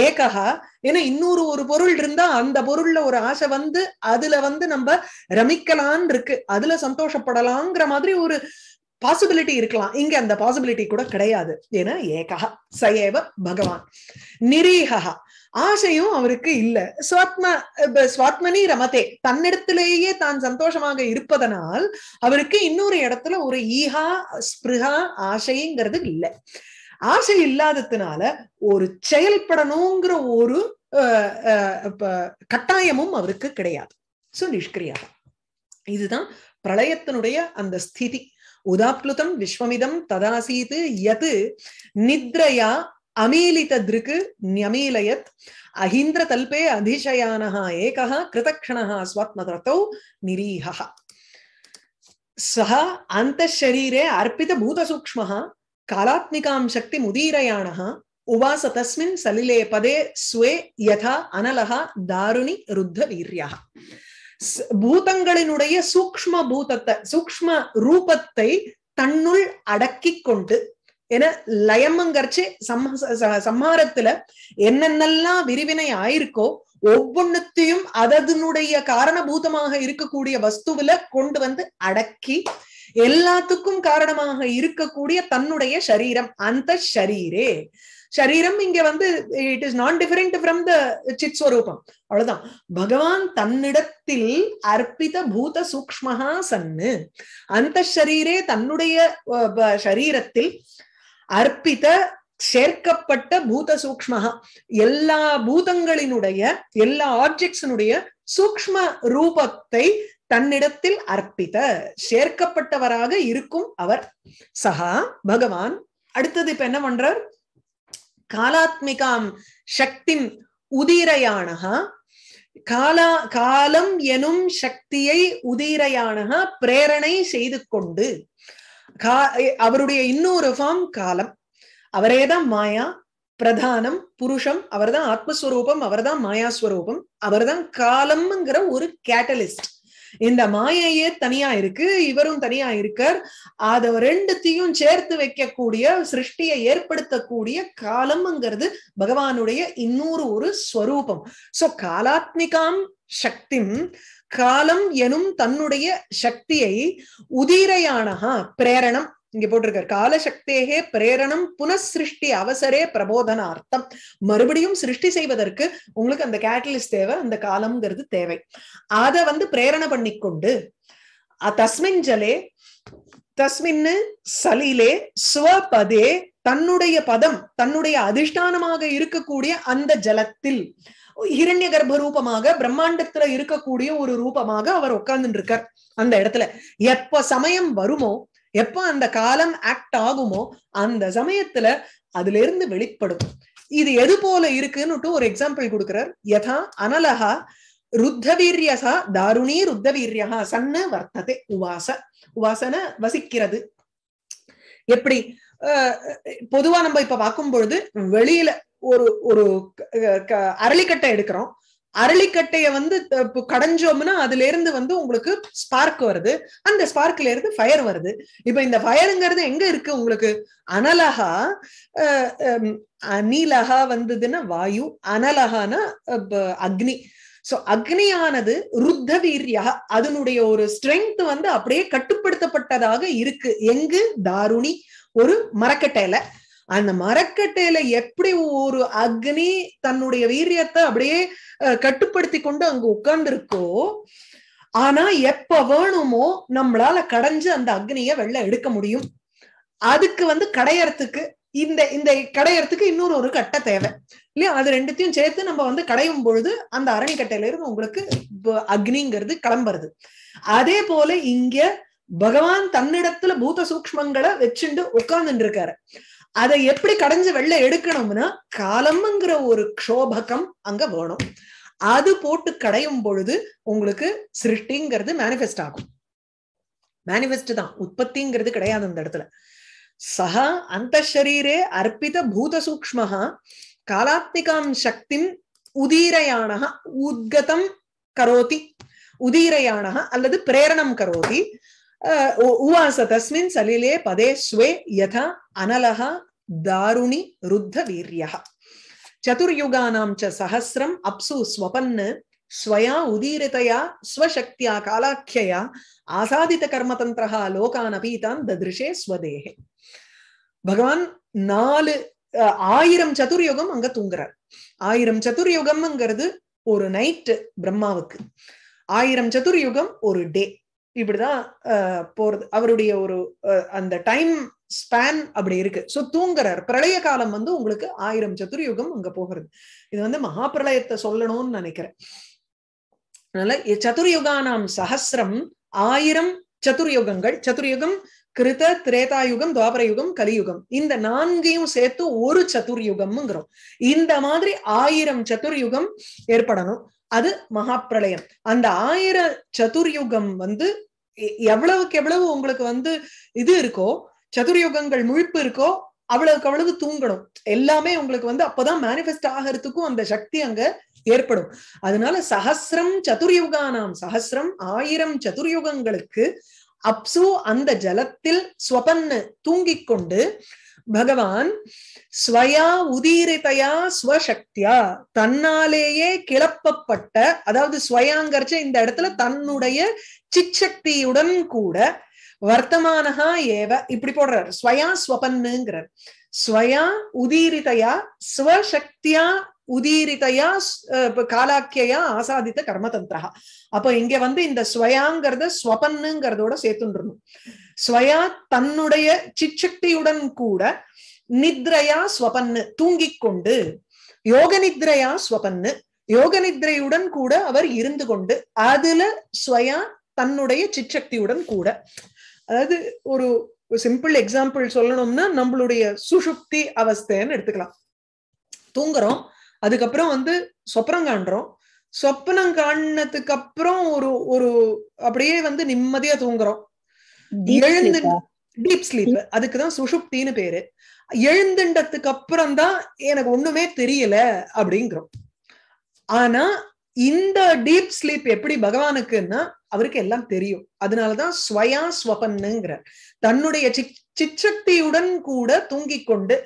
ஏகஹா ஏன்னா இன்னொரு ஒரு பொருள் இருந்தா அந்த பொருள்ல ஒரு ஆசை வந்து அதுல வந்து நம்ம ரமிக்கலான் இருக்கு அதுல சந்தோஷப்படலாங்கிற மாதிரி ஒரு பாசிபிலிட்டி இருக்கலாம் இங்க அந்த பாசிபிலிட்டி கூட கிடையாது ஏன்னா ஏகா சயேவ பகவான் நிரீகா ஆசையும் அவருக்கு இல்ல சுவாத்ம சுவாத்மனி ரமதே தன்னிடத்திலேயே தான் சந்தோஷமாக இருப்பதனால் அவருக்கு இன்னொரு இடத்துல ஒரு ஈஹா ஸ்பிருகா ஆசைங்கிறது இல்லை ஆசை இல்லாததுனால ஒரு செயல்படணுங்கிற ஒரு கட்டாயமும் அவருக்கு கிடையாது சோ நிஷ்கிரியா இதுதான் பிரளயத்தினுடைய அந்த ஸ்திதி उदाप्लुतं विश्वमिदं तदासीत् यत् निद्रया अमीलितदृक् न्यमीलयत् अहीन्द्रतल्पे अधिशयानः एकः कृतक्षणः स्वप्नरतौ निरीहः सः अन्तःशरीरे अर्पितभूतसूक्ष्मः कालात्मिकां शक्तिमुदीरयाणः उवास तस्मिन् सलिले पदे स्वे यथा अनलः दारुणि रुद्धवीर्यः பூதங்களினுடைய சூக்ம பூதத்தை சூக்ம ரூபத்தை தன்னுள் அடக்கி கொண்டு ஏன்னா சம் சம்ஹாரத்துல என்னென்னலாம் விரிவினை ஆயிருக்கோ ஒவ்வொன்னுத்தையும் அதனுடைய காரணபூதமாக இருக்கக்கூடிய வஸ்துவில கொண்டு வந்து அடக்கி எல்லாத்துக்கும் காரணமாக இருக்கக்கூடிய தன்னுடைய சரீரம் அந்த ஷரீரே சரீரம் இங்க வந்து it is non different from the சித் ஸ்வரூபம் அவ்வளவுதான் பகவான் தன்னிடத்தில் அர்ப்பித பூத சூக்மஹா சன்னு அந்த ஷரீரே தன்னுடைய சரீரத்தில் அர்ப்பித சேர்க்கப்பட்ட பூத சூக்மஹா எல்லா பூதங்களினுடைய எல்லா ஆப்ஜெக்ட்ஸினுடைய சூக்ம ரூபத்தை தன்னிடத்தில் அர்ப்பித்த சேர்க்கப்பட்டவராக இருக்கும் அவர் சஹா பகவான் அடுத்தது இப்ப என்ன பண்றார் காலாத்மிகாம் சக்தி உதீரயானகா காலா காலம் எனும் சக்தியை உதீரயானகா பிரேரணை செய்து கொண்டு கா அவருடைய இன்னொரு ஃபார்ம் காலம் அவரேதான் மாயா பிரதானம் புருஷம் அவர்தான் ஆத்மஸ்வரூபம் அவர்தான் மாயாஸ்வரூபம் அவர்தான் காலம்ங்கிற ஒரு கேட்டலிஸ்ட் இந்த மாயையே தனியா இருக்கு இவரும் தனியா இருக்கார் அத ரெண்டுத்தையும் சேர்த்து வைக்கக்கூடிய சிருஷ்டியை ஏற்படுத்தக்கூடிய காலம்ங்கிறது பகவானுடைய இன்னொரு ஒரு ஸ்வரூபம் சோ காலாத்மிகாம் சக்தி காலம் எனும் தன்னுடைய சக்தியை உதிரையானஹா பிரேரணம் இங்க போட்டிருக்கார் காலசக்தேகே பிரேரணம் புனசிருஷ்டி அவசரே பிரபோதனார்த்தம் மறுபடியும் சிருஷ்டி செய்வதற்கு உங்களுக்கு அந்த கேட்டலிஸ்ட் தேவை அந்த காலம்ங்கிறது தேவை அதை வந்து பிரேரணை பண்ணிக்கொண்டு தஸ்மின் ஜலே தஸ்மின்னு சலிலே ஸ்வபதே தன்னுடைய பதம் தன்னுடைய அதிஷ்டானமாக இருக்கக்கூடிய அந்த ஜலத்தில் இரண்ய கர்ப்ப ரூபமாக பிரம்மாண்டத்துல இருக்கக்கூடிய ஒரு ரூபமாக அவர் உட்கார்ந்துட்டு இருக்கார் அந்த இடத்துல எப்ப சமயம் வருமோ எப்ப அந்த காலம் ஆக்ட் ஆகுமோ அந்த சமயத்துல அதுல இருந்து வெளிப்படும் இது எது போல இருக்குன்னு ஒரு எக்ஸாம்பிள் கொடுக்கிறார் யதா அனலகா ருத்தவீரியசா தாருணி ருத்தவீரியா சன்ன வர்த்ததே உவாச உவாசன வசிக்கிறது எப்படி பொதுவா நம்ம இப்ப பார்க்கும் பொழுது வெளியில ஒரு ஒரு அரளிக்கட்டை எடுக்கிறோம் அரளிக்கட்டைய வந்து கடைஞ்சோம்னா அதுல இருந்து வந்து உங்களுக்கு ஸ்பார்க் வருது அந்த ஸ்பார்க்ல இருந்து ஃபயர் வருது இப்ப இந்த ஃபயருங்கிறது எங்க இருக்கு உங்களுக்கு அனலகா அனிலகா வந்ததுன்னா வாயு அனலகானா அக்னி சோ அக்னியானது ருத்த வீரியா அதனுடைய ஒரு ஸ்ட்ரென்த் வந்து அப்படியே கட்டுப்படுத்தப்பட்டதாக இருக்கு எங்கு தாருணி ஒரு மரக்கட்டையில அந்த மரக்கட்டையில எப்படி ஒரு அக்னி தன்னுடைய வீரியத்தை அப்படியே கட்டுப்படுத்தி கொண்டு அங்க உட்கார்ந்துருக்கோ ஆனா எப்ப வேணுமோ நம்மளால கடைஞ்சு அந்த அக்னிய வெளில எடுக்க முடியும் அதுக்கு வந்து கடையறதுக்கு இந்த இந்த கடையறதுக்கு இன்னொரு ஒரு கட்டை தேவை இல்லையா அது ரெண்டுத்தையும் சேர்த்து நம்ம வந்து கடையும் பொழுது அந்த அரணிக்கட்டையில இருந்து உங்களுக்கு அக்னிங்கிறது கிளம்புறது அதே போல இங்க பகவான் தன்னிடத்துல பூத சூக்மங்களை வச்சுண்டு உட்கார்ந்துட்டு இருக்காரு அதை எப்படி கடைஞ்சு வெள்ள எடுக்கணும்னா காலம்ங்கிற ஒரு க்ஷோபகம் அங்க வேணும் அது போட்டு கடையும் பொழுது உங்களுக்கு சிருஷ்டிங்கிறது மேனிஃபெஸ்ட் ஆகும் மேனிஃபெஸ்ட் தான் உற்பத்திங்கிறது கிடையாது அந்த இடத்துல சக அந்த ஷரீரே அர்ப்பித பூத சூக்மஹா காலாத்மிகாம் சக்தி உதீரயானக உத்கதம் கரோதி உதீரயானக அல்லது பிரேரணம் கரோதி उवास तस्मिन् सलिले पदे स्वे यथा अनलः दारुणि रुद्धवीर्यः चतुर्युगानां च सहस्रम् अप्सु स्वपन् स्वया उदीरितया स्वशक्त्या कालाख्यया आसादितकर्मतन्त्रः लोकान् अपीतान् ददृशे स्वदेहे பகவான் நாலு ஆயிரம் சதுர்யுகம் அங்க தூங்குறார் ஆயிரம் சதுர்யுகம்ங்கிறது ஒரு நைட்டு பிரம்மாவுக்கு ஆயிரம் சதுர்யுகம் ஒரு டே இப்படிதான் போறது அவருடைய ஒரு அந்த டைம் ஸ்பேன் அப்படி இருக்கு ஸோ தூங்குறார் பிரளய காலம் வந்து உங்களுக்கு ஆயிரம் சதுர்யுகம் அங்க போகிறது இது வந்து மகா பிரளயத்தை சொல்லணும்னு நினைக்கிறேன் அதனால சதுர்யுகானாம் சஹசிரம் ஆயிரம் சதுர்யுகங்கள் சதுர்யுகம் கிருத திரேதாயுகம் துவாபரயுகம் கலியுகம் இந்த நான்கையும் சேர்த்து ஒரு சதுர்யுகம்ங்கிறோம் இந்த மாதிரி ஆயிரம் சதுர்யுகம் ஏற்படணும் அது மகாப்பிரளயம் அந்த ஆயிர சதுர்யுகம் வந்து எவ்வளவுக்கு எவ்வளவு உங்களுக்கு வந்து இது இருக்கோ சதுர்யுகங்கள் முழிப்பு இருக்கோ அவ்வளவுக்கு அவ்வளவு தூங்கணும் எல்லாமே உங்களுக்கு வந்து அப்பதான் மேனிஃபெஸ்ட் ஆகிறதுக்கும் அந்த சக்தி அங்க ஏற்படும் அதனால சஹசிரம் சதுர்யுகானாம் சஹசிரம் ஆயிரம் சதுர்யுகங்களுக்கு அப்சு அந்த ஜலத்தில் ஸ்வபன்னு தூங்கிக் கொண்டு பகவான் ஸ்வயா உதீரிதையா ஸ்வசக்தியா தன்னாலேயே கிளப்பப்பட்ட அதாவது ஸ்வயாங்கரிச்ச இந்த இடத்துல தன்னுடைய சிச்சக்தியுடன் கூட வர்த்தமானஹா ஏவ இப்படி போடுறார் ஸ்வயா ஸ்வபன்னுங்கிறார் ஸ்வயா உதீரிதையா ஸ்வசக்தியா உதீரிதையா காலாக்கியா ஆசாதித்த கர்மதந்திரா அப்போ இங்க வந்து இந்த ஸ்வயாங்கிறத ஸ்வபன்னுங்கிறதோட சேர்த்துன்றணும் ஸ்வயா தன்னுடைய சிச்சக்தியுடன் கூட நித்ரையா ஸ்வபன்னு தூங்கிக் கொண்டு யோக நித்ரையா ஸ்வபன்னு யோக நித்ரையுடன் கூட அவர் இருந்து கொண்டு அதுல ஸ்வயா தன்னுடைய சிச்சக்தியுடன் கூட அதாவது ஒரு சிம்பிள் எக்ஸாம்பிள் சொல்லணும்னா நம்மளுடைய சுஷுப்தி அவஸ்தைன்னு எடுத்துக்கலாம் தூங்குறோம் அதுக்கப்புறம் வந்து சொப்னம் காண்றோம் சொப்னம் காணத்துக்கு அப்புறம் ஒரு ஒரு அப்படியே வந்து நிம்மதியா தூங்குறோம் எழுந்து டீப் ஸ்லீப் அதுக்குதான் சுஷுப்தின்னு பேரு எழுந்துண்டதுக்கு அப்புறம் தான் எனக்கு ஒண்ணுமே தெரியல அப்படிங்கிறோம் ஆனா இந்த டீப் ஸ்லீப் எப்படி பகவானுக்குன்னா அவருக்கு எல்லாம் தெரியும் அதனாலதான் ஸ்வயா ஸ்வபன்னுங்கிறார் தன்னுடைய சிச்சக்தியுடன் கூட தூங்கி கொண்டு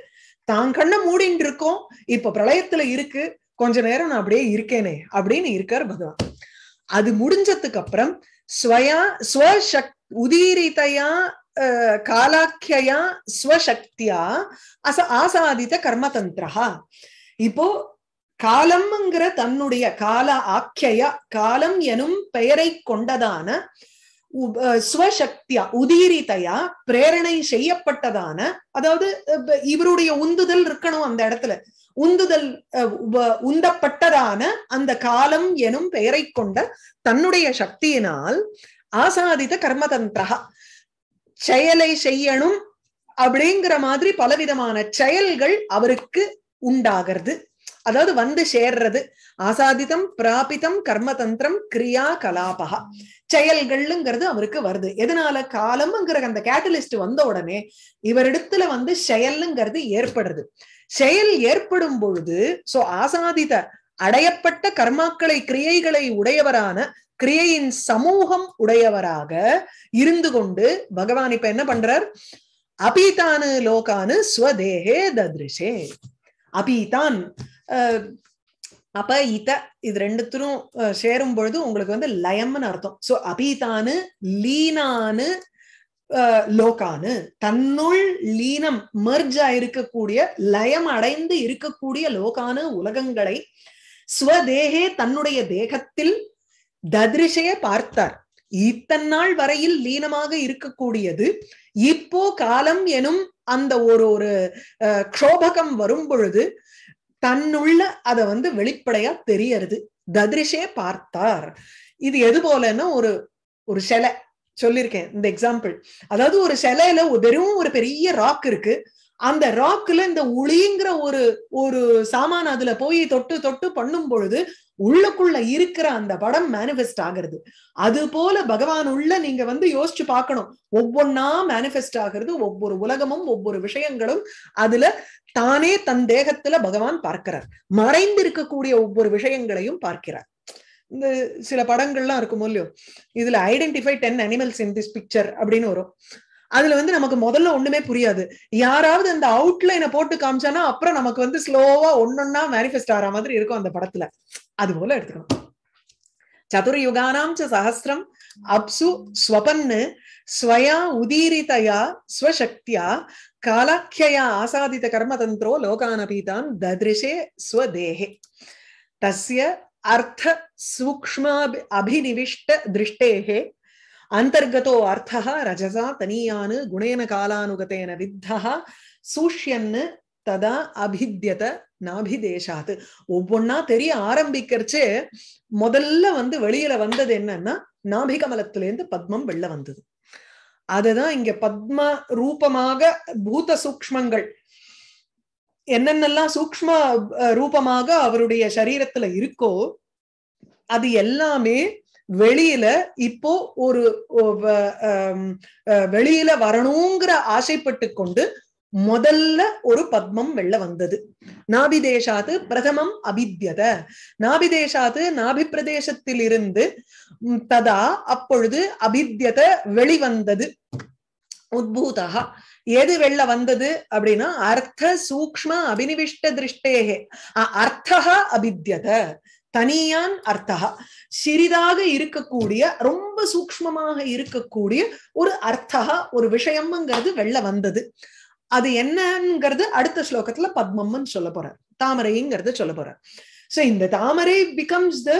தான் கண்ணை மூடின்னு இருக்கோம் இப்ப பிரளயத்துல இருக்கு கொஞ்ச நேரம் நான் அப்படியே இருக்கேனே அப்படின்னு இருக்கார் பகவான் அது முடிஞ்சதுக்கு அப்புறம் ஸ்வயா ஸ்வசக்தி உதீரிதையா காலாக்கியா ஸ்வசக்தியா அச ஆசாதித்த கர்மதந்திரா இப்போ காலம்ங்கிற தன்னுடைய கால ஆக்கிய காலம் எனும் பெயரை கொண்டதான ஸ்வசக்தியா உதீரிதையா பிரேரணை செய்யப்பட்டதான அதாவது இவருடைய உந்துதல் இருக்கணும் அந்த இடத்துல உந்துதல் உந்தப்பட்டதான அந்த காலம் எனும் பெயரை கொண்ட தன்னுடைய சக்தியினால் ஆசாதித கர்மதந்திரா செயலை செய்யணும் அப்படிங்கிற மாதிரி பலவிதமான செயல்கள் அவருக்கு உண்டாகிறது அதாவது வந்து சேர்றது ஆசாதிதம் பிராபிதம் கர்மதந்திரம் கிரியா கலாபகா செயல்கள்ங்கிறது அவருக்கு வருது எதனால காலம்ங்கிற அந்த கேட்டலிஸ்ட் வந்த உடனே இவரிடத்துல வந்து செயல்ங்கிறது ஏற்படுறது செயல் ஏற்படும் பொழுது சோ ஆசாதித அடையப்பட்ட கர்மாக்களை கிரியைகளை உடையவரான கிரியையின் சமூகம் உடையவராக இருந்து கொண்டு பகவான் இப்ப என்ன பண்றார் அபீதானு லோகானு ஸ்வதேகே ததிருஷே அபீதான் அப்ப இத இது ரெண்டுத்திலும் சேரும் பொழுது உங்களுக்கு வந்து லயம்னு அர்த்தம் சோ அபீதானு லீனானு லோகானு தன்னுள் லீனம் மெர்ஜ் ஆயிருக்கக்கூடிய லயம் அடைந்து இருக்கக்கூடிய லோகானு உலகங்களை ஸ்வதேகே தன்னுடைய தேகத்தில் ததிருஷைய பார்த்தார் நாள் வரையில் லீனமாக இருக்கக்கூடியது இப்போ காலம் எனும் அந்த ஒரு ஒரு க்ஷோபகம் வரும் பொழுது தன்னுள்ள அதை வந்து வெளிப்படையா தெரியறது ததிருஷே பார்த்தார் இது எது போலன்னா ஒரு ஒரு சிலை சொல்லியிருக்கேன் இந்த எக்ஸாம்பிள் அதாவது ஒரு சிலையில வெறும் ஒரு பெரிய ராக் இருக்கு அந்த ராக்குல இந்த உளிங்கிற ஒரு ஒரு சாமான அதுல போய் தொட்டு தொட்டு பண்ணும் பொழுது உள்ளுக்குள்ள இருக்கிற அந்த படம் மேனிஃபெஸ்ட் ஆகிறது அது போல பகவான் உள்ள நீங்க வந்து யோசிச்சு பார்க்கணும் ஒவ்வொன்னா மேனிஃபெஸ்ட் ஆகிறது ஒவ்வொரு உலகமும் ஒவ்வொரு விஷயங்களும் அதுல தானே தன் தேகத்துல பகவான் பார்க்கிறார் மறைந்து இருக்கக்கூடிய ஒவ்வொரு விஷயங்களையும் பார்க்கிறார் இந்த சில படங்கள்லாம் இருக்கும் இல்லையோ இதுல identify ten animals in this picture அப்படின்னு வரும் அதுல வந்து நமக்கு முதல்ல ஒண்ணுமே புரியாது யாராவது அந்த அவுட்லைனை போட்டு காமிச்சானா அப்புறம் நமக்கு வந்து ஸ்லோவா ஒன்னொன்னா மேனிஃபெஸ்ட் ஆகிற மாதிரி இருக்கும் அந்த படத்துல அது போல எடுத்துக்கணும் சதுர்யுகானாம் சஹசிரம் அப்சு ஸ்வபன்னு ஸ்வயா உதீரிதயா ஸ்வசக்தியா காலாக்கியா ஆசாதித கர்ம தந்திரோ லோகானபீதான் ததிருஷே ஸ்வதேகே தஸ்ய அர்த்த சூக்ஷ்மாபி அபினிவிஷ்ட திருஷ்டேகே அந்தர்கதோ அர்த்தஹ ரஜசா தனியானு குணேன காலானுகத்தேன வித்தா சூஷ்யன்னு ததா அபித்யத நாபிதேஷாத் ஒவ்வொன்னா தெரிய ஆரம்பிக்கிறச்சே முதல்ல வந்து வெளியில வந்தது என்னன்னா நாபிகமலத்திலேருந்து பத்மம் வெளில வந்தது அதுதான் இங்க பத்ம ரூபமாக பூத சூக்மங்கள் என்னென்னலாம் சூக்ம ரூபமாக அவருடைய சரீரத்துல இருக்கோ அது எல்லாமே வெளியில இப்போ ஒரு வெளியில வரணுங்கிற ஆசைப்பட்டு கொண்டு முதல்ல ஒரு பத்மம் வெள்ள வந்தது நாபிதேஷாது பிரதமம் அபித்யத நாபிதேஷாது நாபி பிரதேசத்திலிருந்து ததா அப்பொழுது அபித்யத வெளிவந்தது உத்பூதா எது வெள்ள வந்தது அப்படின்னா அர்த்த சூக்ம அபினிவிஷ்ட திருஷ்டேகே அர்த்தகா அபித்யத தனியான் அர்த்தகா சிறிதாக இருக்கக்கூடிய ரொம்ப சூக்மமாக இருக்கக்கூடிய ஒரு அர்த்தகா ஒரு விஷயம்ங்கிறது வெளில வந்தது அது என்னங்கிறது அடுத்த ஸ்லோகத்துல பத்மம்னு சொல்ல போறார் தாமரைங்கிறத சொல்ல போறார் சோ இந்த தாமரை பிகம்ஸ் த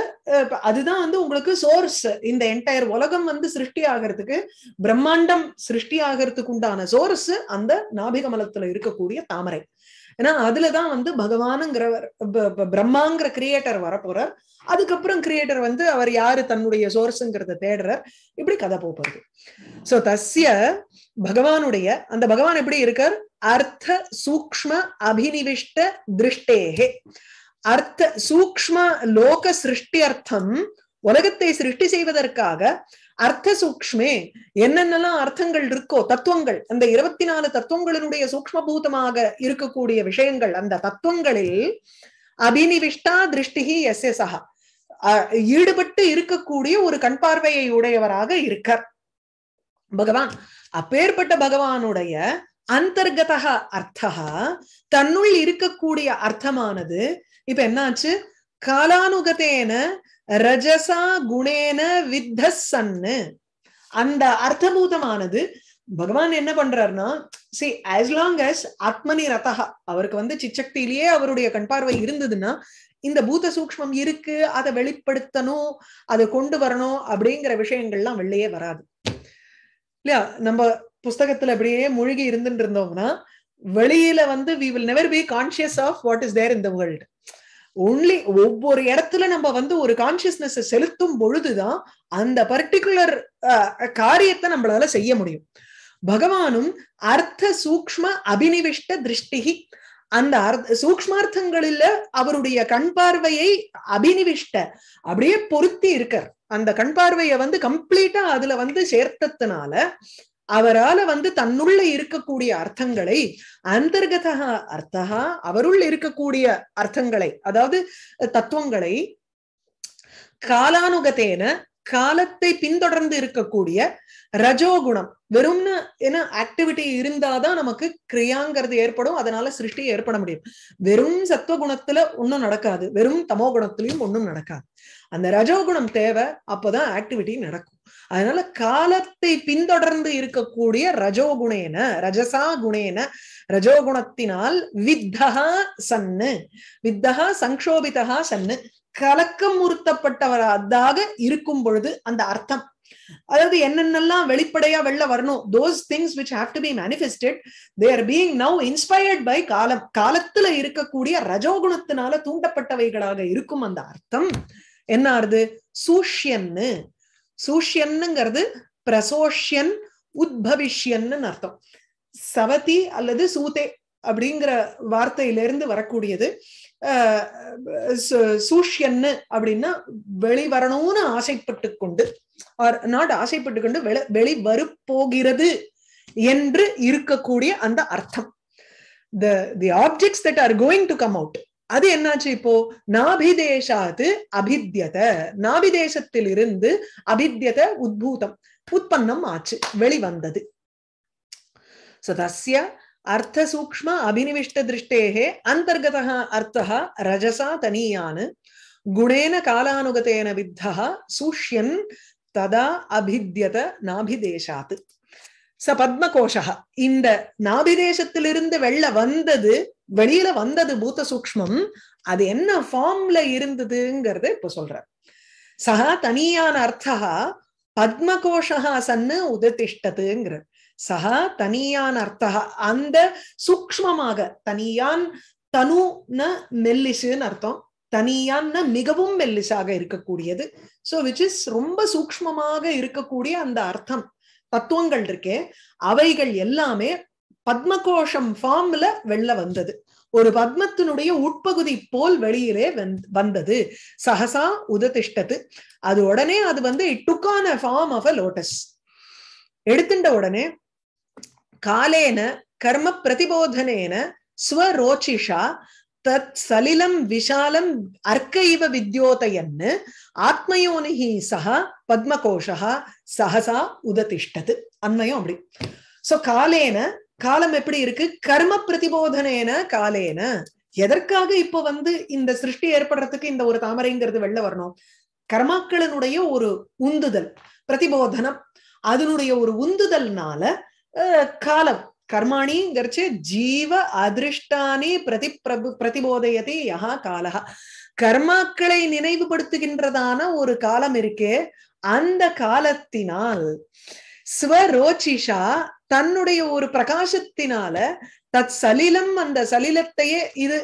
அதுதான் வந்து உங்களுக்கு சோர்ஸ் இந்த என்டையர் உலகம் வந்து சிருஷ்டி ஆகிறதுக்கு பிரம்மாண்டம் சிருஷ்டி ஆகிறதுக்கு உண்டான சோர்ஸ் அந்த நாபிகமலத்துல இருக்கக்கூடிய தாமரை ஏன்னா அதுலதான் வந்து பகவானுங்கிறவர் பிரம்மாங்கிற கிரியேட்டர் வரப்போறார் அதுக்கப்புறம் கிரியேட்டர் வந்து அவர் யாரு தன்னுடைய சோர்ஸுங்கிறத தேடுறார் இப்படி கதை போறது சோ தஸ்ய பகவானுடைய அந்த பகவான் எப்படி இருக்கார் அர்த்த சூக்ம அபினிவிஷ்ட திருஷ்டேகே அர்த்த சூக்ம லோக சிருஷ்டி அர்த்தம் உலகத்தை சிருஷ்டி செய்வதற்காக அர்த்த சூக்ஷ்மே என்னென்னலாம் அர்த்தங்கள் இருக்கோ தத்துவங்கள் அந்த இருபத்தி நாலு தத்துவங்களினுடைய பூதமாக இருக்கக்கூடிய விஷயங்கள் அந்த தத்துவங்களில் அபினிவிஷ்டா திருஷ்டிகி எஸ் எஸ் சஹா ஈடுபட்டு இருக்கக்கூடிய ஒரு கண் பார்வையை உடையவராக இருக்கார் பகவான் அப்பேற்பட்ட பகவானுடைய அந்தர்கத அர்த்தா தன்னுள் இருக்கக்கூடிய அர்த்தமானது இப்ப என்னாச்சு காலானுகத்தேன ரஜசா குணேன வித்த சன்னு அந்த அர்த்தபூதமானது பகவான் என்ன பண்றாருன்னா சி ஆஸ் லாங் அஸ் ஆத்மனி ரதஹா அவருக்கு வந்து சிச்சக்தியிலேயே அவருடைய கண்பார்வை இருந்ததுன்னா இந்த பூத சூக்மம் இருக்கு அதை வெளிப்படுத்தணும் அதை கொண்டு வரணும் அப்படிங்கிற விஷயங்கள்லாம் வெளியே வராது இல்லையா நம்ம புஸ்தகத்துல அப்படியே மூழ்கி இருந்துட்டு இருந்தோம்னா வெளியில வந்து we will never be conscious of what is there in the world only ஒவ்வொரு இடத்துல நம்ம வந்து ஒரு கான்சியஸ்னஸ் செலுத்தும் பொழுதுதான் அந்த பர்டிகுலர் காரியத்தை நம்மளால செய்ய முடியும் பகவானும் அர்த்த சூக்ம அபினிவிஷ்ட திருஷ்டிகி அந்த சூக்மார்த்தங்களில் அவருடைய கண் பார்வையை அபினிவிஷ்ட அப்படியே பொருத்தி இருக்கார் அந்த கண் பார்வையை வந்து கம்ப்ளீட்டா அதுல வந்து சேர்த்ததுனால அவரால வந்து தன்னுள்ள இருக்கக்கூடிய அர்த்தங்களை அந்தர்கத அர்த்தா அவருள் இருக்கக்கூடிய அர்த்தங்களை அதாவது தத்துவங்களை காலானுகத்தேன காலத்தை பின்தொடர்ந்து இருக்கக்கூடிய ரஜோகுணம் வெறும்னு என்ன ஆக்டிவிட்டி இருந்தாதான் நமக்கு கிரியாங்கிறது ஏற்படும் அதனால சிருஷ்டி ஏற்பட முடியும் வெறும் சத்துவ குணத்துல ஒன்றும் நடக்காது வெறும் தமோ குணத்திலையும் ஒன்னும் நடக்காது அந்த ரஜோகுணம் தேவை அப்போதான் ஆக்டிவிட்டி நடக்கும் அதனால காலத்தை பின்தொடர்ந்து இருக்கக்கூடிய ரஜோகுணேன ரஜசா குணேன ரஜோகுணத்தினால் வித்தகா சன்னு வித்தகா சங்கோபிதா சன்னு கலக்கம் உறுத்தப்பட்டவராக இருக்கும் பொழுது அந்த அர்த்தம் அதாவது என்னென்னலாம் வெளிப்படையா வெளில வரணும் those things which have to be manifested they are being now inspired by காலம் காலத்துல இருக்கக்கூடிய ரஜோகுணத்தினால தூண்டப்பட்டவைகளாக இருக்கும் அந்த அர்த்தம் என்ன ஆறுது சூஷ்யன்னு சூஷ்யன்னுங்கிறது பிரசோஷ்யன் உத்பவிஷ்யன்னு அர்த்தம் சவதி அல்லது சூதே அப்படிங்கிற வார்த்தையிலிருந்து வரக்கூடியது சூஷ்யன்னு அப்படின்னா வெளிவரணும்னு ஆசைப்பட்டு கொண்டு ஆர் நாட் ஆசைப்பட்டு கொண்டு வெளி வெளி வரப்போகிறது என்று இருக்கக்கூடிய அந்த அர்த்தம் the the objects that are going to come out அது என்னாச்சு இப்போ நாபிதேஷாது அபித்யத நாபிதேசத்திலிருந்து அபித்யத உத்பூதம் உற்பன்னம் ஆச்சு வெளிவந்தது சதசிய அர்த்த சூக்ம அபினிவிஷ்ட திருஷ்டேகே அந்தர்கத அர்த்தா ரஜசா தனியான் குணேன காலானுகத்தேன வித்தா சூஷ்யன் ததா அபித்யத நாபிதேஷாத் ச பத்மகோஷா இந்த நாபிதேசத்திலிருந்து வெள்ள வந்தது வெளியில வந்தது பூத்த சூக்மம் அது என்ன ஃபார்ம்ல இருந்ததுங்கிறத இப்ப சொல்ற சக தனியான அர்த்தா பத்மகோஷா சன்னு உததிஷ்டத்துங்கிற சகா தனியான அர்த்தா அந்த சூக்மமாக தனியான் தனுன மெல்லிசுன்னு அர்த்தம் தனியான்னா மிகவும் மெல்லிசாக இருக்கக்கூடியது சோ விச் இஸ் ரொம்ப சூக்மமாக இருக்கக்கூடிய அந்த அர்த்தம் தத்துவங்கள் இருக்கே அவைகள் எல்லாமே பத்மகோஷம் ஃபார்ம்ல வெளில வந்தது ஒரு பத்மத்தினுடைய உட்பகுதி போல் வெளியிலே வந்தது சகசா உததிஷ்டது அது உடனே அது வந்து இட்டுக்கான ஃபார்ம் ஆஃப் அ லோட்டஸ் எடுத்துட்ட உடனே காலேன கர்ம பிரதிபோதனேன ஸ்வரோச்சிஷா தத் சலிலம் விஷாலம் அர்க்கைவ வித்யோதயன்னு ஆத்மயோனிகி பத்ம பத்மகோஷா சகசா உததிஷ்டது அன்மயம் அப்படி சோ காலேன காலம் எப்படி இருக்கு கர்ம பிரதிபோதனேன காலேன எதற்காக இப்ப வந்து இந்த சிருஷ்டி ஏற்படுறதுக்கு இந்த ஒரு தாமரைங்கிறது வெளில வரணும் கர்மாக்களினுடைய ஒரு உந்துதல் பிரதிபோதனம் அதனுடைய ஒரு உந்துதல்னால காலம் கர்மாணிங்கிறச்சு ஜீவ அதிருஷ்டானி பிரதி பிரபு பிரதிபோதயதி யஹா காலஹா கர்மாக்களை நினைவுபடுத்துகின்றதான ஒரு காலம் இருக்கே அந்த காலத்தினால் ஸ்வரோச்சிஷா தன்னுடைய ஒரு பிரகாசத்தினால தத் சலிலம் அந்த சலிலத்தையே இது